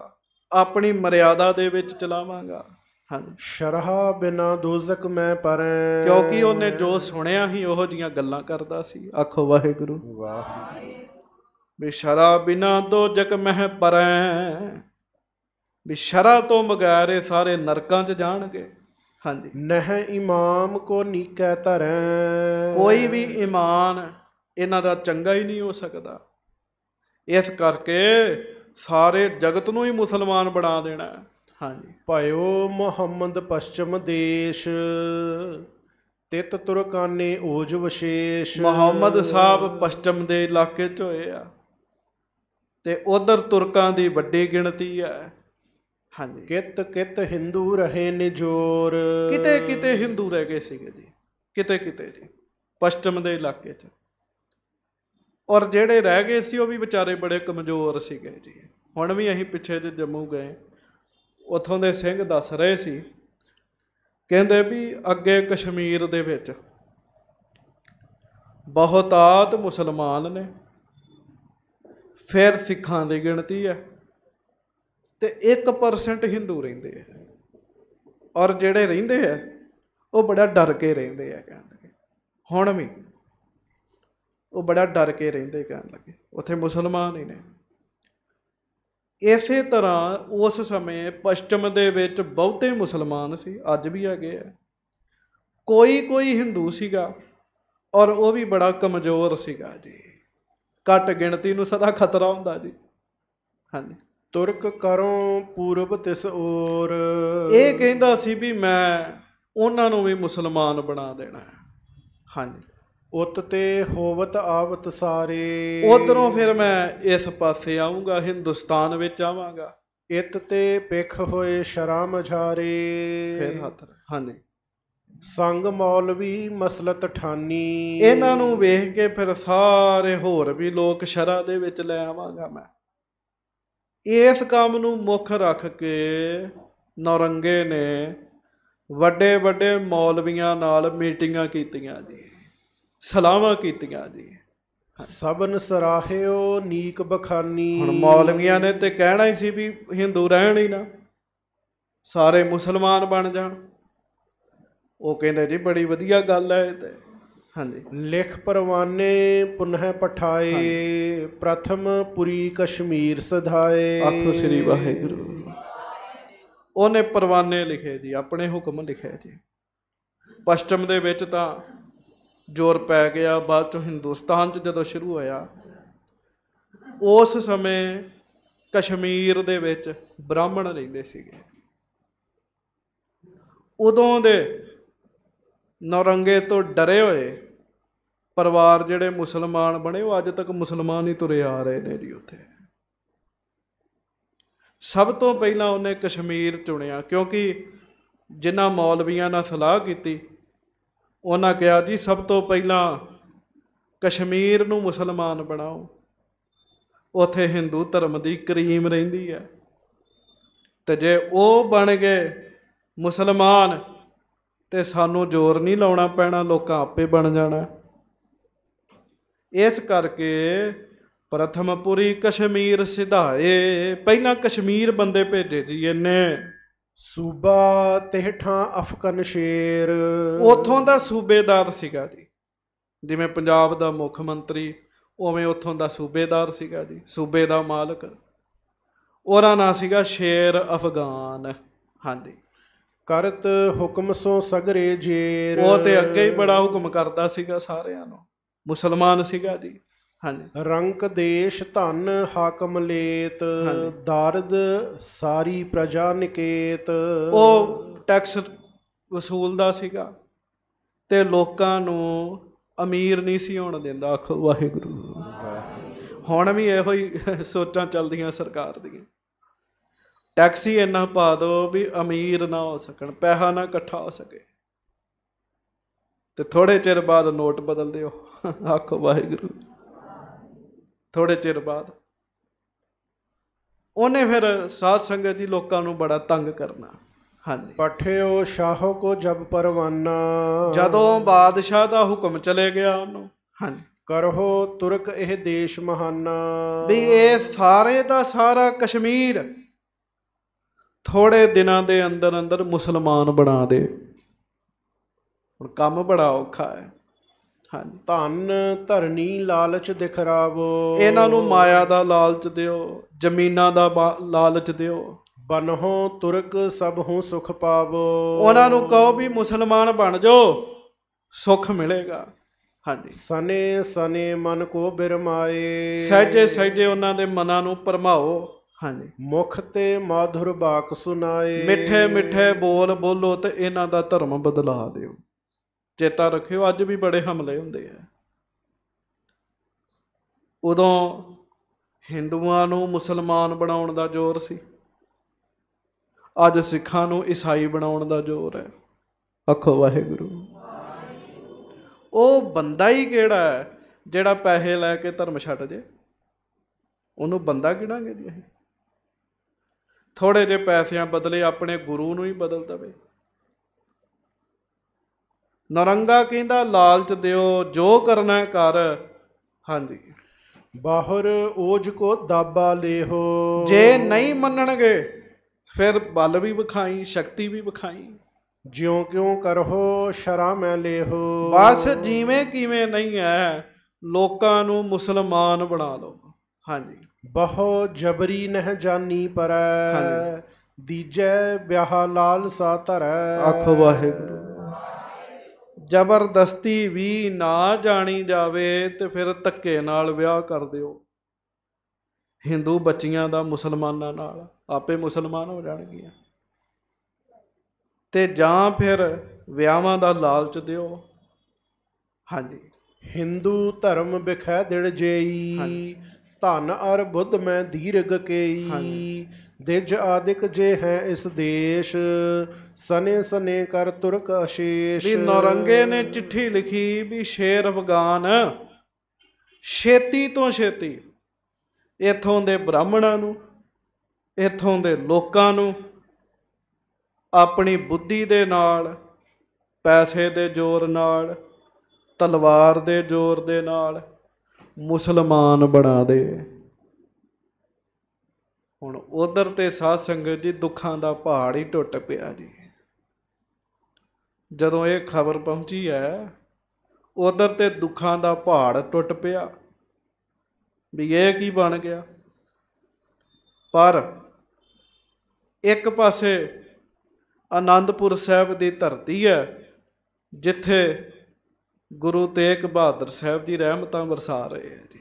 ਆਪਣੀ ਮਰਿਆਦਾ ਦੇ ਵਿੱਚ ਚਲਾਵਾਂਗਾ ਹਾਂ ਸ਼ਰਹਾ ਬਿਨਾ ਦੋਜ਼ਕ ਮੈਂ ਪਰੈ ਕਿਉਂਕਿ ਉਹਨੇ ਜੋ ਸੁਣਿਆ ਹੀ ਉਹੋ ਜੀਆਂ ਗੱਲਾਂ ਕਰਦਾ ਸੀ ਆਖੋ ਵਾਹਿਗੁਰੂ ਵਾਹਿਗੁਰੂ ਵੀ ਸ਼ਰਾ ਬਿਨਾ ਦੋਜ਼ਕ ਮੈਂ ਪਰੈ ਵੀ ਸ਼ਰਾ ਤੋਂ ਬਗੈਰ ਇਹ ਸਾਰੇ ਨਰਕਾਂ 'ਚ ਜਾਣਗੇ ਹਾਂਜੀ ਨਹਿ ਇਮਾਮ ਕੋ ਨੀਕੈ ਧਰੈ ਕੋਈ ਵੀ ਇਮਾਨ ਇਹਨਾਂ ਦਾ ਚੰਗਾ ਹੀ ਨਹੀਂ ਹੋ ਸਕਦਾ ਇਸ ਕਰਕੇ ਸਾਰੇ ਜਗਤ ਨੂੰ ਹੀ ਮੁਸਲਮਾਨ ਬਣਾ ਦੇਣਾ ਹਾਂਜੀ ਭਾਇਓ ਮੁਹੰਮਦ ਪਸ਼ਚਮ ਦੇਸ਼ ਤਿਤ ਤੁਰਕਾਨੇ ਓਜ ਵਿਸ਼ੇਸ਼ ਮੁਹੰਮਦ ਸਾਹਿਬ ਪਛਮ ਦੇ ਇਲਾਕੇ 'ਚ ਹੋਏ ਆ ਤੇ ਉਧਰ ਤੁਰਕਾਂ ਦੀ ਵੱਡੀ ਗਿਣਤੀ ਹੈ ਹਾਂਜੀ ਕਿਤ ਕਿਤ ਹਿੰਦੂ ਰਹੇ ਨਿਜੋਰ ਕਿਤੇ ਕਿਤੇ ਹਿੰਦੂ ਰਹਿ ਗਏ ਸੀਗੇ ਜੀ ਕਿਤੇ ਕਿਤੇ ਜੀ ਪਛਮ ਦੇ ਇਲਾਕੇ 'ਚ ਔਰ ਜਿਹੜੇ ਰਹਿ ਗਏ ਸੀ ਉਹ ਵੀ ਵਿਚਾਰੇ ਬੜੇ ਕਮਜ਼ੋਰ ਸੀਗੇ ਜੀ ਹੁਣ ਵੀ ਅਸੀਂ ਪਿੱਛੇ ਜੇ ਜੰਮੂ ਗਏ ਉੱਥੋਂ ਦੇ ਸਿੰਘ ਦੱਸ ਰਹੇ ਸੀ ਕਹਿੰਦੇ ਵੀ ਅੱਗੇ ਕਸ਼ਮੀਰ ਦੇ ਵਿੱਚ ਬਹੁਤਾਤ ਮੁਸਲਮਾਨ ਨੇ ਫਿਰ ਸਿੱਖਾਂ ਦੀ ਗਿਣਤੀ ਹੈ ਤੇ 1% ਹਿੰਦੂ ਰਹਿੰਦੇ ਆ ਔਰ ਜਿਹੜੇ ਰਹਿੰਦੇ ਆ ਉਹ ਬੜਾ ਡਰ ਕੇ ਰਹਿੰਦੇ ਆ ਕਹਿੰਦੇ ਹੁਣ ਵੀ ਉਹ ਬੜਾ ਡਰ ਕੇ ਰਹਿੰਦੇ ਕਹਿਣ ਲੱਗੇ ਉੱਥੇ ਮੁਸਲਮਾਨ ਹੀ ਨੇ ਇਸੇ ਤਰ੍ਹਾਂ ਉਸ ਸਮੇਂ ਪਸ਼ਚਮ ਦੇ ਵਿੱਚ ਬਹੁਤੇ ਮੁਸਲਮਾਨ ਸੀ ਅੱਜ ਵੀ ਹੈਗੇ ਆ ਕੋਈ ਕੋਈ ਹਿੰਦੂ ਸੀਗਾ ਔਰ ਉਹ ਵੀ ਬੜਾ ਕਮਜ਼ੋਰ ਸੀਗਾ ਜੀ ਘੱਟ ਗਿਣਤੀ ਨੂੰ ਸਦਾ ਖਤਰਾ ਹੁੰਦਾ ਜੀ ਹਾਂਜੀ ਤੁਰਕ ਕਰੋ ਪੂਰਬ ਤਿਸ ਔਰ ਇਹ ਕਹਿੰਦਾ ਸੀ ਵੀ ਮੈਂ ਉਹਨਾਂ ਨੂੰ ਵੀ ਮੁਸਲਮਾਨ ਬਣਾ ਦੇਣਾ ਹਾਂਜੀ ਉਤ ਤੇ ਹੋਵਤ ਆਵਤ ਸਾਰੇ ਉਧਰੋਂ ਫਿਰ ਮੈਂ ਇਸ ਪਾਸੇ ਆਉਂਗਾ ਹਿੰਦੁਸਤਾਨ ਵਿੱਚ ਆਵਾਂਗਾ ਇਤ ਤੇ ਪਿਖ ਹੋਏ ਸ਼ਰਮ ਝਾਰੇ ਫਿਰ ਹੱਥ ਹਾਂਜੀ ਸੰਗ ਮੌਲਵੀ ਮਸਲਤ ਠਾਨੀ ਇਹਨਾਂ ਨੂੰ ਵੇਖ ਕੇ ਫਿਰ ਸਾਰੇ ਹੋਰ ਵੀ ਲੋਕ ਸ਼ਰਾ ਦੇ ਵਿੱਚ ਲੈ ਆਵਾਂਗਾ ਮੈਂ ਇਸ ਕੰਮ ਨੂੰ ਮੁੱਖ ਰੱਖ ਕੇ ਨੌਰੰਗੇ ਨੇ ਵੱਡੇ ਵੱਡੇ ਮੌਲਵੀਆਂ ਨਾਲ ਮੀਟਿੰਗਾਂ ਕੀਤੀਆਂ ਜੀ ਸਲਾਹਾਂ ਕੀਤੀਆਂ ਜੀ ਸਬਨ ਸਰਾਹਿਓ ਨੀਕ ਬਖਾਨੀ ਹੁਣ ਮੌਲਵੀਆਂ ਨੇ ਤੇ ਕਹਿਣਾ ਹੀ ਸੀ ਵੀ ਹਿੰਦੂ ਰਹਿਣ ਹੀ ਨਾ ਸਾਰੇ ਮੁਸਲਮਾਨ ਬਣ ਜਾਣ ਉਹ ਕਹਿੰਦੇ ਜੀ ਬੜੀ ਵਧੀਆ ਗੱਲ ਹੈ ਇਹ ਤੇ ਹਾਂਜੀ ਲਿਖ ਪਰਵਾਨੇ ਪੁਨਹ ਪਠਾਏ ਪ੍ਰਥਮ ਪੁਰੀ ਕਸ਼ਮੀਰ ਸਧਾਏ ਆਖੋ ਸ੍ਰੀ ਵਾਹਿਗੁਰੂ ਉਹਨੇ ਪਰਵਾਨੇ ਲਿਖੇ ਜੀ ਆਪਣੇ ਹੁਕਮ ਲਿਖੇ ਜੀ ਪਸ਼ਟਮ ਦੇ ਵਿੱਚ ਤਾਂ ਜ਼ੋਰ ਪੈ ਗਿਆ ਬਾਅਦ ਤੋਂ ਹਿੰਦੁਸਤਾਨ 'ਚ ਜਦੋਂ ਸ਼ੁਰੂ ਹੋਇਆ ਉਸ ਸਮੇਂ ਕਸ਼ਮੀਰ ਦੇ ਵਿੱਚ ਬ੍ਰਾਹਮਣ ਰਹਿੰਦੇ ਸੀਗੇ ਉਦੋਂ ਦੇ ਨੌਰੰਗੇ ਤੋਂ ਡਰੇ ਹੋਏ ਪਰਿਵਾਰ ਜਿਹੜੇ ਮੁਸਲਮਾਨ ਬਣੇ ਉਹ ਅੱਜ ਤੱਕ ਮੁਸਲਮਾਨ ਹੀ ਤੁਰੇ ਆ ਰਹੇ ਨੇ ਜੀ ਉੱਥੇ ਸਭ ਤੋਂ ਪਹਿਲਾਂ ਉਹਨੇ ਕਸ਼ਮੀਰ ਚੁਣਿਆ ਕਿਉਂਕਿ ਜਿਨ੍ਹਾਂ ਮੌਲਵੀਆਂ ਨਾਲ ਸਲਾਹ ਕੀਤੀ ਉਹਨਾਂ ਕਿਹਾ ਜੀ ਸਭ ਤੋਂ ਪਹਿਲਾਂ ਕਸ਼ਮੀਰ ਨੂੰ ਮੁਸਲਮਾਨ ਬਣਾਓ ਉੱਥੇ ਹਿੰਦੂ ਧਰਮ ਦੀ ਕਰੀਮ ਰਹਿੰਦੀ ਹੈ ਤੇ ਜੇ ਉਹ ਬਣ ਗਏ ਮੁਸਲਮਾਨ ਤੇ ਸਾਨੂੰ ਜ਼ੋਰ ਨਹੀਂ ਲਾਉਣਾ ਪੈਣਾ ਲੋਕਾਂ ਆਪੇ ਬਣ ਜਾਣਾ ਇਸ ਕਰਕੇ ਪ੍ਰਥਮਪੁਰੀ ਕਸ਼ਮੀਰ ਸਿਧਾਏ ਪਹਿਲਾਂ ਕਸ਼ਮੀਰ ਬੰਦੇ ਭੇਜੇ ਜੀ ਇਹਨੇ ਸੂਬਾ ਤਹਿਠਾਂ ਅਫਗਨ ਸ਼ੇਰ ਉਥੋਂ ਦਾ ਸੂਬੇਦਾਰ ਸੀਗਾ ਜੀ ਜਿਵੇਂ ਪੰਜਾਬ ਦਾ ਮੁੱਖ ਮੰਤਰੀ ਉਵੇਂ ਉਥੋਂ ਦਾ ਸੂਬੇਦਾਰ ਸੀਗਾ ਜੀ ਸੂਬੇ ਦਾ ਮਾਲਕ ਉਹਦਾ ਨਾਂ ਸੀਗਾ ਸ਼ੇਰ ਅਫਗਾਨ ਹਾਂਜੀ ਕਰਤ ਹੁਕਮ ਸੋ ਸਗਰੇ ਜੇਰ ਉਹ ਤੇ ਅੱਗੇ ਹੀ ਬੜਾ ਹੁਕਮ ਕਰਦਾ ਸੀਗਾ ਸਾਰਿਆਂ ਨੂੰ ਮੁਸਲਮਾਨ ਸੀਗਾ ਜੀ ਹਾਂਜੀ ਰੰਕ ਦੇਸ਼ ਧਨ ਹਾਕਮ ਲੇਤ ਦਰਦ ਸਾਰੀ ਪ੍ਰਜਾ ਨਿਕੇਤ ਉਹ ਟੈਕਸ ਵਸੂਲਦਾ ਸੀਗਾ ਤੇ ਲੋਕਾਂ ਨੂੰ ਅਮੀਰ ਨਹੀਂ ਸੀ ਹੋਣ ਦਿੰਦਾ ਆਖੋ ਵਾਹਿਗੁਰੂ ਹੁਣ ਵੀ ਇਹੋ ਹੀ ਸੋਚਾਂ ਚੱਲਦੀਆਂ ਸਰਕਾਰ ਦੀਆਂ ਟੈਕਸ ਹੀ ਇੰਨਾ ਪਾ ਦੋ ਵੀ ਅਮੀਰ ਨਾ ਹੋ ਸਕਣ ਪੈਸਾ ਨਾ ਇਕੱਠਾ ਹੋ ਸਕੇ ਤੇ ਥੋੜੇ ਚਿਰ ਬਾਅਦ ਨੋਟ ਬਦਲ ਦਿਓ ਆਖੋ ਵਾਹਿਗੁਰੂ ਥੋੜੇ ਚਿਰ ਬਾਅਦ ਉਹਨੇ ਫਿਰ ਸਾਧ ਸੰਗਤ ਦੀ ਲੋਕਾਂ ਨੂੰ ਬੜਾ ਤੰਗ ਕਰਨਾ ਹਾਂਜੀ ਪਠਿਓ ਸ਼ਾਹੋ ਕੋ ਜਬ ਪਰਵਾਨਾ ਜਦੋਂ ਬਾਦਸ਼ਾਹ ਦਾ ਹੁਕਮ ਚਲੇ ਗਿਆ ਉਹਨੂੰ ਹਾਂਜੀ ਕਰਹੋ ਤੁਰਕ ਇਹ ਦੇਸ਼ ਮਹਾਨਾ ਵੀ ਇਹ ਸਾਰੇ ਦਾ ਸਾਰਾ ਕਸ਼ਮੀਰ ਥੋੜੇ ਦਿਨਾਂ ਦੇ ਅੰਦਰ ਅੰਦਰ ਮੁਸਲਮਾਨ ਬਣਾ ਦੇ ਹੁਣ ਕੰਮ ਬੜਾ ਔਖਾ ਹੈ ਹਾਂਜੀ ਧਨ ਧਰਨੀ ਲਾਲਚ ਦਿਖਰਾਵੋ ਇਹਨਾਂ ਨੂੰ ਮਾਇਆ ਦਾ ਲਾਲਚ ਦਿਓ ਜ਼ਮੀਨਾਂ ਦਾ ਲਾਲਚ ਦਿਓ ਬਨਹੋ ਤੁਰਕ ਸਭ ਹੂੰ ਸੁਖ ਪਾਵੋ ਉਹਨਾਂ ਨੂੰ ਕਹੋ ਵੀ ਮੁਸਲਮਾਨ ਬਣ ਜਾਓ ਸੁਖ ਮਿਲੇਗਾ ਹਾਂਜੀ ਸਨੇ ਸਨੇ ਮਨ ਕੋ ਬਿਰਮਾਏ ਸਹਜੇ ਸਹਜੇ ਉਹਨਾਂ ਦੇ ਮਨਾਂ ਨੂੰ ਪਰਮਾਓ ਹਾਂਜੀ ਮੁਖ ਤੇ ਮਾਧੁਰ ਬਾਕ ਸੁਨਾਏ ਮਿੱਠੇ ਮਿੱਠੇ ਬੋਲ ਬੋਲੋ ਤੇ ਇਹਨਾਂ ਦਾ ਧਰਮ ਬਦਲਾ ਦਿਓ ਚੇਤਾ ਰੱਖਿਓ ਅੱਜ ਵੀ ਬੜੇ ਹਮਲੇ ਹੁੰਦੇ ਆ ਉਦੋਂ ਹਿੰਦੂਆਂ ਨੂੰ ਮੁਸਲਮਾਨ ਬਣਾਉਣ ਦਾ ਜ਼ੋਰ ਸੀ ਅੱਜ ਸਿੱਖਾਂ ਨੂੰ ਈਸਾਈ ਬਣਾਉਣ ਦਾ ਜ਼ੋਰ ਹੈ ਅੱਖੋ ਵਾਹਿਗੁਰੂ ਉਹ ਬੰਦਾ ਹੀ ਕਿਹੜਾ ਹੈ ਜਿਹੜਾ ਪੈਸੇ ਲੈ ਕੇ ਧਰਮ ਛੱਡ ਜੇ ਉਹਨੂੰ ਬੰਦਾ ਕਿਹੜਾਂਗੇ ਜੀ ਅਸੀਂ ਥੋੜੇ ਜੇ ਪੈਸਿਆਂ ਬਦਲੇ ਆਪਣੇ ਗੁਰੂ ਨੂੰ ਹੀ ਬਦਲ ਦਵੇ ਨਰੰਗਾ ਕਹਿੰਦਾ ਲਾਲਚ ਦਿਓ ਜੋ ਕਰਨਾ ਕਰ ਹਾਂਜੀ ਬਾਹਰ ਓਜ ਕੋ ਦਾਬਾ ਲੇਹੋ ਜੇ ਨਹੀਂ ਮੰਨਣਗੇ ਫਿਰ ਬਲ ਵੀ ਵਿਖਾਈ ਸ਼ਕਤੀ ਵੀ ਵਿਖਾਈ ਜਿਉਂ ਕਿਉਂ ਕਰਹੋ ਸ਼ਰਾ ਮੈਂ ਲੇਹੋ ਬਸ ਜਿਵੇਂ ਕਿਵੇਂ ਨਹੀਂ ਹੈ ਲੋਕਾਂ ਨੂੰ ਮੁਸਲਮਾਨ ਬਣਾ ਲਓ ਹਾਂਜੀ ਬਹੁ ਜਬਰੀ ਨਹ ਜਾਨੀ ਪਰ ਦੀਜੈ ਵਿਆਹ ਲਾਲ ਸਾ ਧਰੈ ਆਖੋ ਵਾਹਿਗੁਰੂ ਜ਼ਬਰਦਸਤੀ ਵੀ ਨਾ ਜਾਣੀ ਜਾਵੇ ਤੇ ਫਿਰ ਧੱਕੇ ਨਾਲ ਵਿਆਹ ਕਰ ਦਿਓ ਹਿੰਦੂ ਬੱਚੀਆਂ ਦਾ ਮੁਸਲਮਾਨਾਂ ਨਾਲ ਆਪੇ ਮੁਸਲਮਾਨ ਹੋ ਜਾਣਗੀਆਂ ਤੇ ਜਾਂ ਫਿਰ ਵਿਆਹਾਂ ਦਾ ਲਾਲਚ ਦਿਓ ਹਾਂਜੀ ਹਿੰਦੂ ਧਰਮ ਵਿਖੇ ਦਿੜ ਜੇਈ ਧਨ ਅਰ ਬੁੱਧ ਮੈਂ ਧੀਰਗ ਕੇਈ ਦਿਜ ਆਦਿਕ ਜੇ ਹੈ ਇਸ ਦੇਸ਼ ਸਨੇ ਸਨੇ ਕਰ ਤੁਰਕ ਅਸ਼ੇਸ਼ ਵੀ ਨਰੰਗੇ ਨੇ ਚਿੱਠੀ ਲਿਖੀ ਵੀ ਸ਼ੇਰ ਅਫਗਾਨ ਛੇਤੀ ਤੋਂ ਛੇਤੀ ਇਥੋਂ ਦੇ ਬ੍ਰਾਹਮਣਾਂ ਨੂੰ ਇਥੋਂ ਦੇ ਲੋਕਾਂ ਨੂੰ ਆਪਣੀ ਬੁੱਧੀ ਦੇ ਨਾਲ ਪੈਸੇ ਦੇ ਜ਼ੋਰ ਨਾਲ ਤਲਵਾਰ ਦੇ ਜ਼ੋਰ ਦੇ ਨਾਲ ਮੁਸਲਮਾਨ ਬਣਾ ਦੇ ਹੁਣ ਉਧਰ ਤੇ ਸਾਧ ਸੰਗਤ ਜੀ ਦੁੱਖਾਂ ਦਾ ਪਹਾੜ ਹੀ ਟੁੱਟ ਪਿਆ ਜੀ ਜਦੋਂ ਇਹ ਖਬਰ ਪਹੁੰਚੀ ਹੈ ਉਧਰ ਤੇ ਦੁੱਖਾਂ ਦਾ ਪਹਾੜ ਟੁੱਟ ਪਿਆ ਵੀ ਇਹ ਕੀ ਬਣ ਗਿਆ ਪਰ ਇੱਕ ਪਾਸੇ ਆਨੰਦਪੁਰ ਸਾਹਿਬ ਦੀ ਧਰਤੀ ਹੈ ਜਿੱਥੇ ਗੁਰੂ ਤੇਗ ਬਹਾਦਰ ਸਾਹਿਬ ਦੀ ਰਹਿਮਤਾਂ ਵਰਸਾ ਰਹੇ ਹੈ ਜੀ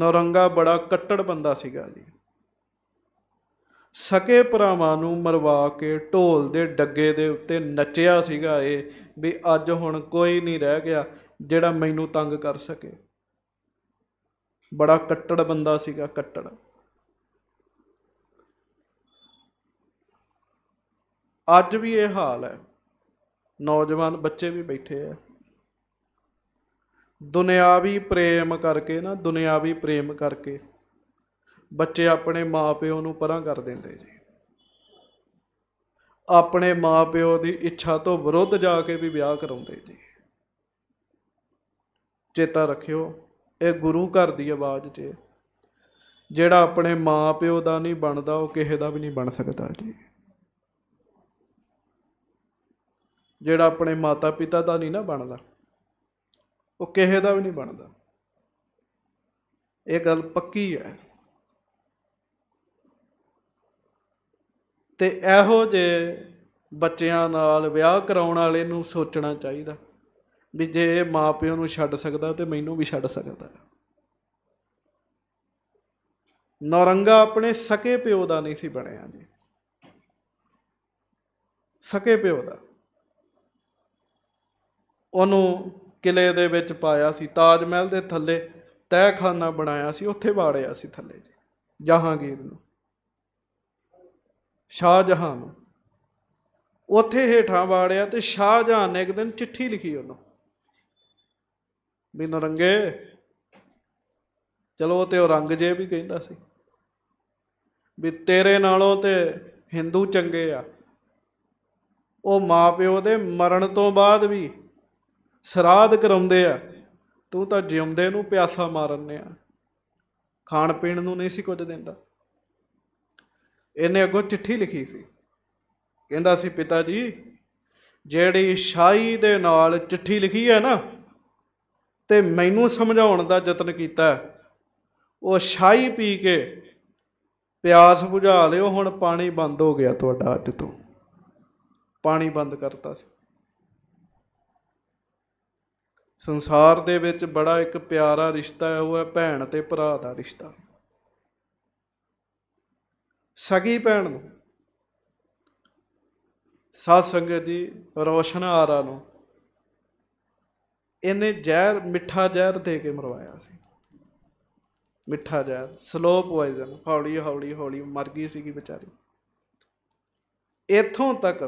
ਨਰੰਗਾ ਬੜਾ ਕੱਟੜ ਬੰਦਾ ਸੀਗਾ ਜੀ ਸਕੇ ਭਰਾਵਾਂ ਨੂੰ ਮਰਵਾ ਕੇ ਢੋਲ ਦੇ ਡੱਗੇ ਦੇ ਉੱਤੇ ਨੱਚਿਆ ਸੀਗਾ ਇਹ ਵੀ ਅੱਜ ਹੁਣ ਕੋਈ ਨਹੀਂ ਰਹਿ ਗਿਆ ਜਿਹੜਾ ਮੈਨੂੰ ਤੰਗ ਕਰ ਸਕੇ ਬੜਾ ਕੱਟੜ ਬੰਦਾ ਸੀਗਾ ਕੱਟੜ ਅੱਜ ਵੀ ਇਹ ਹਾਲ ਹੈ ਨੌਜਵਾਨ ਬੱਚੇ ਵੀ ਬੈਠੇ ਆ ਦੁਨਿਆਵੀ ਪ੍ਰੇਮ ਕਰਕੇ ਨਾ ਦੁਨਿਆਵੀ ਪ੍ਰੇਮ ਕਰਕੇ ਬੱਚੇ ਆਪਣੇ ਮਾਪਿਓ ਨੂੰ ਪਰਾਂ ਕਰ ਦਿੰਦੇ ਜੀ ਆਪਣੇ ਮਾਪਿਓ ਦੀ ਇੱਛਾ ਤੋਂ ਵਿਰੁੱਧ ਜਾ ਕੇ ਵੀ ਵਿਆਹ ਕਰਾਉਂਦੇ ਜੀ ਚੇਤਾ ਰੱਖਿਓ ਇਹ ਗੁਰੂ ਘਰ ਦੀ ਆਵਾਜ਼ 'ਚ ਜਿਹੜਾ ਆਪਣੇ ਮਾਪਿਓ ਦਾ ਨਹੀਂ ਬਣਦਾ ਉਹ ਕਿਸੇ ਦਾ ਵੀ ਨਹੀਂ ਬਣ ਸਕਦਾ ਜੀ ਜਿਹੜਾ ਆਪਣੇ ਮਾਤਾ ਪਿਤਾ ਦਾ ਨਹੀਂ ਨਾ ਬਣਦਾ ਉਹ ਕਿਸੇ ਦਾ ਵੀ ਨਹੀਂ ਬਣਦਾ ਇਹ ਗੱਲ ਪੱਕੀ ਹੈ ਤੇ ਇਹੋ ਜੇ ਬੱਚਿਆਂ ਨਾਲ ਵਿਆਹ ਕਰਾਉਣ ਵਾਲੇ ਨੂੰ ਸੋਚਣਾ ਚਾਹੀਦਾ ਵੀ ਜੇ ਇਹ ਮਾਪਿਆਂ ਨੂੰ ਛੱਡ ਸਕਦਾ ਤੇ ਮੈਨੂੰ ਵੀ ਛੱਡ ਸਕਦਾ ਨੌਰੰਗਾ ਆਪਣੇ ਸਕੇ ਪਿਓ ਦਾ ਨਹੀਂ ਸੀ ਬਣਿਆ ਜੀ ਸਕੇ ਪਿਓ ਦਾ ਉਹਨੂੰ ਕਿਲੇ ਦੇ ਵਿੱਚ ਪਾਇਆ ਸੀ ਤਾਜ ਮਹਿਲ ਦੇ ਥੱਲੇ ਤਹਿਖਾਨਾ ਬਣਾਇਆ ਸੀ ਉੱਥੇ ਬਾੜਿਆ ਸੀ ਥੱਲੇ ਜੀ ਜਹਾਂਗੀਰ ਨੂੰ ਸ਼ਾਹਜਹਾਂ ਨੂੰ ਉੱਥੇ ਹੀਠਾਂ ਬਾੜਿਆ ਤੇ ਸ਼ਾਹਜਹਾਂ ਨੇ ਇੱਕ ਦਿਨ ਚਿੱਠੀ ਲਿਖੀ ਉਹਨੂੰ ਵੀ ਨਰੰਗੇ ਚਲੋ ਤੇ ਔਰੰਗਜ਼ੇਬ ਵੀ ਕਹਿੰਦਾ ਸੀ ਵੀ ਤੇਰੇ ਨਾਲੋਂ ਤੇ ਹਿੰਦੂ ਚੰਗੇ ਆ ਉਹ ਮਾਪਿਓ ਦੇ ਮਰਨ ਤੋਂ ਬਾਅਦ ਵੀ ਸਰਾਧ ਕਰਾਉਂਦੇ ਆ ਤੂੰ ਤਾਂ ਜਿਉਂਦੇ ਨੂੰ ਪਿਆਸਾ ਮਾਰਨੇ ਆ ਖਾਣ ਪੀਣ ਨੂੰ ਨਹੀਂ ਸੀ ਕੁਝ ਦਿੰਦਾ ਇਹਨੇ ਅੱਗੋਂ ਚਿੱਠੀ ਲਿਖੀ ਸੀ ਕਹਿੰਦਾ ਸੀ ਪਿਤਾ ਜੀ ਜਿਹੜੀ ਸ਼ਾਹੀ ਦੇ ਨਾਲ ਚਿੱਠੀ ਲਿਖੀ ਹੈ ਨਾ ਤੇ ਮੈਨੂੰ ਸਮਝਾਉਣ ਦਾ ਯਤਨ ਕੀਤਾ ਉਹ ਸ਼ਾਹੀ ਪੀ ਕੇ ਪਿਆਸ ਬੁਝਾ ਲਿਓ ਹੁਣ ਪਾਣੀ ਬੰਦ ਹੋ ਗਿਆ ਤੁਹਾਡਾ ਅੱਜ ਤੋਂ ਪਾਣੀ ਬੰਦ ਕਰਤਾ ਸੀ ਸੰਸਾਰ ਦੇ ਵਿੱਚ ਬੜਾ ਇੱਕ ਪਿਆਰਾ ਰਿਸ਼ਤਾ ਹੈ ਉਹ ਹੈ ਭੈਣ ਤੇ ਭਰਾ ਦਾ ਰਿਸ਼ਤਾ ਸਗੀ ਭੈਣ ਨੂੰ ਸਾਧ ਸੰਗਤ ਜੀ ਰੋਸ਼ਨ ਆਰਾ ਨੂੰ ਇਹਨੇ ਜ਼ਹਿਰ ਮਿੱਠਾ ਜ਼ਹਿਰ ਦੇ ਕੇ ਮਰਵਾਇਆ ਸੀ ਮਿੱਠਾ ਜ਼ਹਿਰ ਸਲੋ ਪੋਇਜ਼ਨ ਹੌਲੀ ਹੌਲੀ ਹੌਲੀ ਮਰ ਗਈ ਸੀਗੀ ਵਿਚਾਰੀ ਇਥੋਂ ਤੱਕ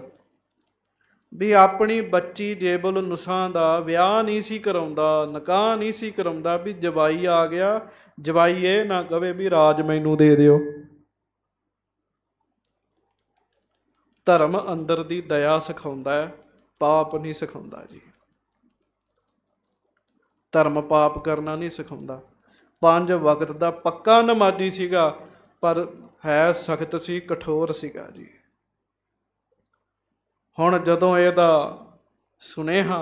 ਵੀ ਆਪਣੀ ਬੱਚੀ ਜੇਬਲ ਨੁਸਾਂ ਦਾ ਵਿਆਹ ਨਹੀਂ ਸੀ ਕਰਾਉਂਦਾ ਨਕਾਹ ਨਹੀਂ ਸੀ ਕਰਾਉਂਦਾ ਵੀ ਜਵਾਈ ਆ ਗਿਆ ਜਵਾਈ ਇਹ ਨਾ ਕਵੇ ਵੀ ਰਾਜ ਮੈਨੂੰ ਦੇ ਦਿਓ ਧਰਮ ਅੰਦਰ ਦੀ ਦਇਆ ਸਿਖਾਉਂਦਾ ਹੈ ਪਾਪ ਨਹੀਂ ਸਿਖਾਉਂਦਾ ਜੀ ਧਰਮ ਪਾਪ ਕਰਨਾ ਨਹੀਂ ਸਿਖਾਉਂਦਾ ਪੰਜ ਵਕਤ ਦਾ ਪੱਕਾ ਨਮਾਜ਼ੀ ਸੀਗਾ ਪਰ ਹੈ ਸਖਤ ਸੀ ਕਠੋਰ ਸੀਗਾ ਜੀ ਹੁਣ ਜਦੋਂ ਇਹਦਾ ਸੁਨੇਹਾ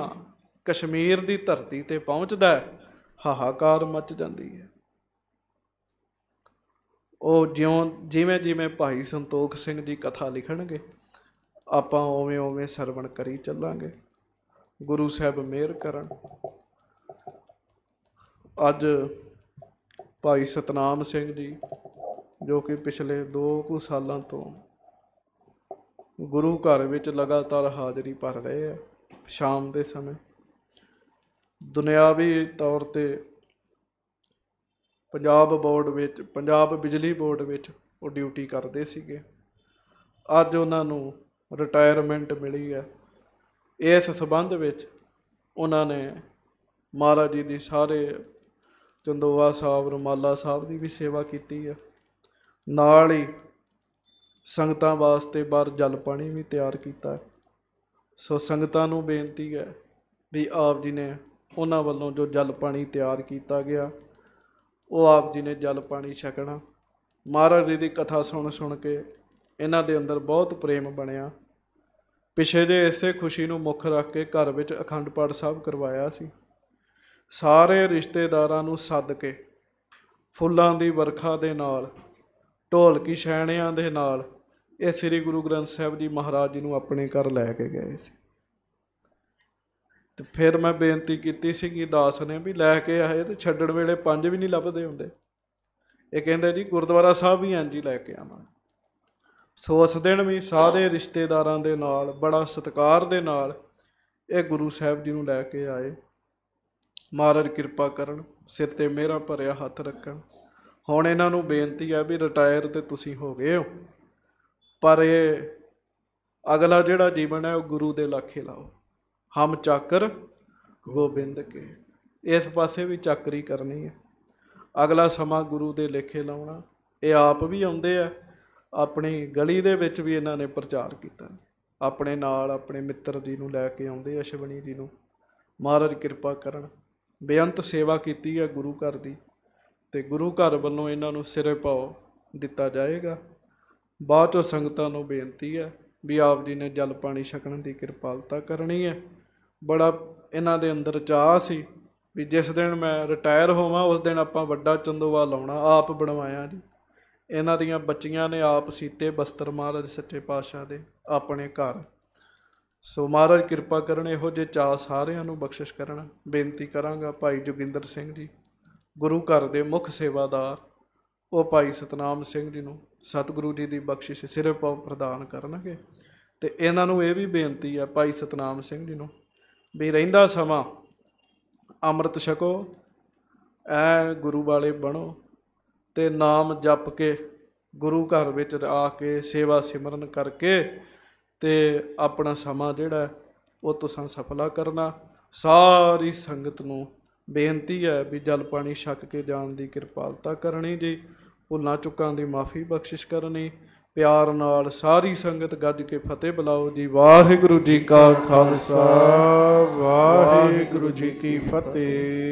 ਕਸ਼ਮੀਰ ਦੀ ਧਰਤੀ ਤੇ ਪਹੁੰਚਦਾ ਹਾਹਾਕਾਰ ਮਚ ਜਾਂਦੀ ਹੈ ਉਹ ਜਿਉਂ ਜਿਵੇਂ ਜਿਵੇਂ ਭਾਈ ਸੰਤੋਖ ਸਿੰਘ ਦੀ ਕਥਾ ਲਿਖਣਗੇ ਆਪਾਂ ਓਵੇਂ ਓਵੇਂ ਸਰਵਣ ਕਰੀ ਚੱਲਾਂਗੇ ਗੁਰੂ ਸਾਹਿਬ ਮਿਹਰ ਕਰਨ ਅੱਜ ਭਾਈ ਸਤਨਾਮ ਸਿੰਘ ਜੀ ਜੋ ਕਿ ਪਿਛਲੇ 2 ਕੁ ਸਾਲਾਂ ਤੋਂ ਗੁਰੂ ਘਰ ਵਿੱਚ ਲਗਾਤਾਰ ਹਾਜ਼ਰੀ ਭਰ ਰਹੇ ਆ ਸ਼ਾਮ ਦੇ ਸਮੇਂ ਦੁਨਿਆਵੀ ਤੌਰ ਤੇ ਪੰਜਾਬ ਬੋਰਡ ਵਿੱਚ ਪੰਜਾਬ ਬਿਜਲੀ ਬੋਰਡ ਵਿੱਚ ਉਹ ਡਿਊਟੀ ਕਰਦੇ ਸੀਗੇ ਅੱਜ ਉਹਨਾਂ ਨੂੰ ਰਿਟਾਇਰਮੈਂਟ ਮਿਲੀ ਹੈ ਇਸ ਸਬੰਧ ਵਿੱਚ ਉਹਨਾਂ ਨੇ ਮਹਾਰਾਜ ਜੀ ਦੀ ਸਾਰੇ ਚੰਦੋਵਾ ਸਾਹਿਬ ਰਮਾਲਾ ਸਾਹਿਬ ਦੀ ਵੀ ਸੇਵਾ ਕੀਤੀ ਹੈ ਨਾਲ ਹੀ ਸੰਗਤਾਂ ਵਾਸਤੇ ਬਾਹਰ ਜਲ ਪਾਣੀ ਵੀ ਤਿਆਰ ਕੀਤਾ ਸੋ ਸੰਗਤਾਂ ਨੂੰ ਬੇਨਤੀ ਹੈ ਵੀ ਆਪ ਜੀ ਨੇ ਉਹਨਾਂ ਵੱਲੋਂ ਜੋ ਜਲ ਪਾਣੀ ਤਿਆਰ ਕੀਤਾ ਗਿਆ ਉਹ ਆਪ ਜੀ ਨੇ ਜਲ ਪਾਣੀ ਛਕਣਾ ਮਹਾਰਾਜ ਜੀ ਦੀ ਕਥਾ ਸੁਣ ਸੁਣ ਕੇ ਇਹਨਾਂ ਦੇ ਅੰਦਰ ਬਹੁਤ ਪ੍ਰੇਮ ਬਣਿਆ ਪਿਛੇ ਦੇ ਇਸੇ ਖੁਸ਼ੀ ਨੂੰ ਮੁੱਖ ਰੱਖ ਕੇ ਘਰ ਵਿੱਚ ਅਖੰਡ ਪਾਠ ਸਾਹਿਬ ਕਰਵਾਇਆ ਸੀ ਸਾਰੇ ਰਿਸ਼ਤੇਦਾਰਾਂ ਨੂੰ ਸੱਦ ਕੇ ਫੁੱਲਾਂ ਦੀ ਵਰਖਾ ਦੇ ਨਾਲ ਢੋਲਕੀ ਛੈਣਿਆਂ ਦੇ ਨਾਲ ਇਹ ਸ੍ਰੀ ਗੁਰੂ ਗ੍ਰੰਥ ਸਾਹਿਬ ਜੀ ਮਹਾਰਾਜ ਜੀ ਨੂੰ ਆਪਣੇ ਘਰ ਲੈ ਕੇ ਗਏ ਸੀ ਤੇ ਫਿਰ ਮੈਂ ਬੇਨਤੀ ਕੀਤੀ ਸੀ ਕਿ ਦਾਸ ਨੇ ਵੀ ਲੈ ਕੇ ਆਏ ਤੇ ਛੱਡਣ ਵੇਲੇ ਪੰਜ ਵੀ ਨਹੀਂ ਲੱਭਦੇ ਹੁੰਦੇ ਇਹ ਕਹਿੰਦੇ ਜੀ ਗੁਰਦੁਆਰਾ ਸਾਹਿਬ ਵੀ ਇੰਜ ਲੈ ਕੇ ਆਵਾਂ ਸੋ ਉਸ ਦਿਨ ਵੀ ਸਾਰੇ ਰਿਸ਼ਤੇਦਾਰਾਂ ਦੇ ਨਾਲ ਬੜਾ ਸਤਿਕਾਰ ਦੇ ਨਾਲ ਇਹ ਗੁਰੂ ਸਾਹਿਬ ਜੀ ਨੂੰ ਲੈ ਕੇ ਆਏ ਮਹਾਰਾਜ ਕਿਰਪਾ ਕਰਨ ਸਿਰ ਤੇ ਮੇਰਾ ਭਰਿਆ ਹੱਥ ਰੱਖਣ ਹੁਣ ਇਹਨਾਂ ਨੂੰ ਬੇਨਤੀ ਹੈ ਵੀ ਰਿਟਾਇਰ ਤੇ ਤੁਸੀਂ ਹੋ ਗਏ ਹੋ ਪਰ ਇਹ ਅਗਲਾ ਜਿਹੜਾ ਜੀਵਨ ਹੈ ਉਹ ਗੁਰੂ ਦੇ ਲਾਖੇ ਲਾਓ ਹਮ ਚੱਕਰ ਗੋਬਿੰਦ ਕੇ ਇਸ ਪਾਸੇ ਵੀ ਚੱਕਰੀ ਕਰਨੀ ਹੈ ਅਗਲਾ ਸਮਾਂ ਗੁਰੂ ਦੇ ਲੇਖੇ ਲਾਉਣਾ ਇਹ ਆਪ ਵੀ ਆਉਂਦੇ ਆ ਆਪਣੀ ਗਲੀ ਦੇ ਵਿੱਚ ਵੀ ਇਹਨਾਂ ਨੇ ਪ੍ਰਚਾਰ ਕੀਤਾ ਆਪਣੇ ਨਾਲ ਆਪਣੇ ਮਿੱਤਰ ਜੀ ਨੂੰ ਲੈ ਕੇ ਆਉਂਦੇ ਆ ਜੀ ਨੂੰ ਮਹਾਰਾਜ ਕਿਰਪਾ ਕਰਨ ਬੇਅੰਤ ਸੇਵਾ ਕੀਤੀ ਹੈ ਗੁਰੂ ਘਰ ਦੀ ਤੇ ਗੁਰੂ ਘਰ ਵੱਲੋਂ ਇਹਨਾਂ ਨੂੰ ਸਿਰੇ ਪਾਉ ਦਿੱਤਾ ਜਾਏਗਾ ਬਾਅਦ ਚ ਸੰਗਤਾਂ ਨੂੰ ਬੇਨਤੀ ਹੈ ਵੀ ਆਪ ਜੀ ਨੇ ਜਲ ਪਾਣੀ ਛਕਣ ਦੀ ਕਿਰਪਾਲਤਾ ਕਰਨੀ ਹੈ ਬੜਾ ਇਹਨਾਂ ਦੇ ਅੰਦਰ ਚਾਹ ਸੀ ਵੀ ਜਿਸ ਦਿਨ ਮੈਂ ਰਿਟਾਇਰ ਹੋਵਾਂ ਉਸ ਦਿਨ ਆਪਾਂ ਵੱਡਾ ਚੰਦੋਵਾ ਲਾਉਣਾ ਆਪ ਬਣਵਾਇਆ ਜੀ ਇਹਨਾਂ ਦੀਆਂ ਬੱਚੀਆਂ ਨੇ ਆਪ ਸੀਤੇ ਬਸਤਰ ਮਹਾਰਾਜ ਸੱਚੇ ਪਾਤਸ਼ਾਹ ਦੇ ਆਪਣੇ ਘਰ ਸੋ ਮਹਾਰਾਜ ਕਿਰਪਾ ਕਰਨ ਇਹੋ ਜੇ ਚਾਹ ਸਾਰਿਆਂ ਨੂੰ ਬਖਸ਼ਿਸ਼ ਕਰਨ ਬੇਨਤੀ ਕਰਾਂਗਾ ਭਾਈ ਜੋਗਿੰਦਰ ਸਿੰਘ ਜੀ ਗੁਰੂ ਘਰ ਦੇ ਮੁੱਖ ਸੇਵਾਦਾਰ ਉਹ ਭਾਈ ਸਤਨਾਮ ਸਿੰਘ ਜੀ ਨੂੰ ਸਤਿਗੁਰੂ ਜੀ ਦੀ ਬਖਸ਼ਿਸ਼ ਸਿਰੇ ਪਾਉ ਪ੍ਰਦਾਨ ਕਰਨਗੇ ਤੇ ਇਹਨਾਂ ਨੂੰ ਇਹ ਵੀ ਬੇਨਤੀ ਹੈ ਭਾਈ ਸਤਨਾਮ ਸਿੰਘ ਜੀ ਨੂੰ ਵੀ ਰਹਿੰਦਾ ਸਮਾਂ ਅੰਮ੍ਰਿਤ ਛਕੋ ਐ ਗੁਰੂ ਵਾਲੇ ਬਣੋ ਤੇ ਨਾਮ ਜਪ ਕੇ ਗੁਰੂ ਘਰ ਵਿੱਚ ਆ ਕੇ ਸੇਵਾ ਸਿਮਰਨ ਕਰਕੇ ਤੇ ਆਪਣਾ ਸਮਾਂ ਜਿਹੜਾ ਉਹ ਤੁਸਾਂ ਸਫਲਾ ਕਰਨਾ ਸਾਰੀ ਸੰਗਤ ਨੂੰ ਬੇਨਤੀ ਹੈ ਵੀ ਜਲ ਪਾਣੀ ਛੱਕ ਕੇ ਜਾਣ ਦੀ ਕਿਰਪਾਲਤਾ ਕਰਨੀ ਜੀ ਭੁੱਲਾਂ ਚੁੱਕਾਂ ਦੀ ਮਾਫੀ ਬਖਸ਼ਿਸ਼ ਕਰਨੀ ਪਿਆਰ ਨਾਲ ਸਾਰੀ ਸੰਗਤ ਗੱਜ ਕੇ ਫਤਿਹ ਬੁਲਾਓ ਜੀ ਵਾਹਿਗੁਰੂ ਜੀ ਕਾ ਖਾਲਸਾ ਵਾਹਿਗੁਰੂ ਜੀ ਕੀ ਫਤਿਹ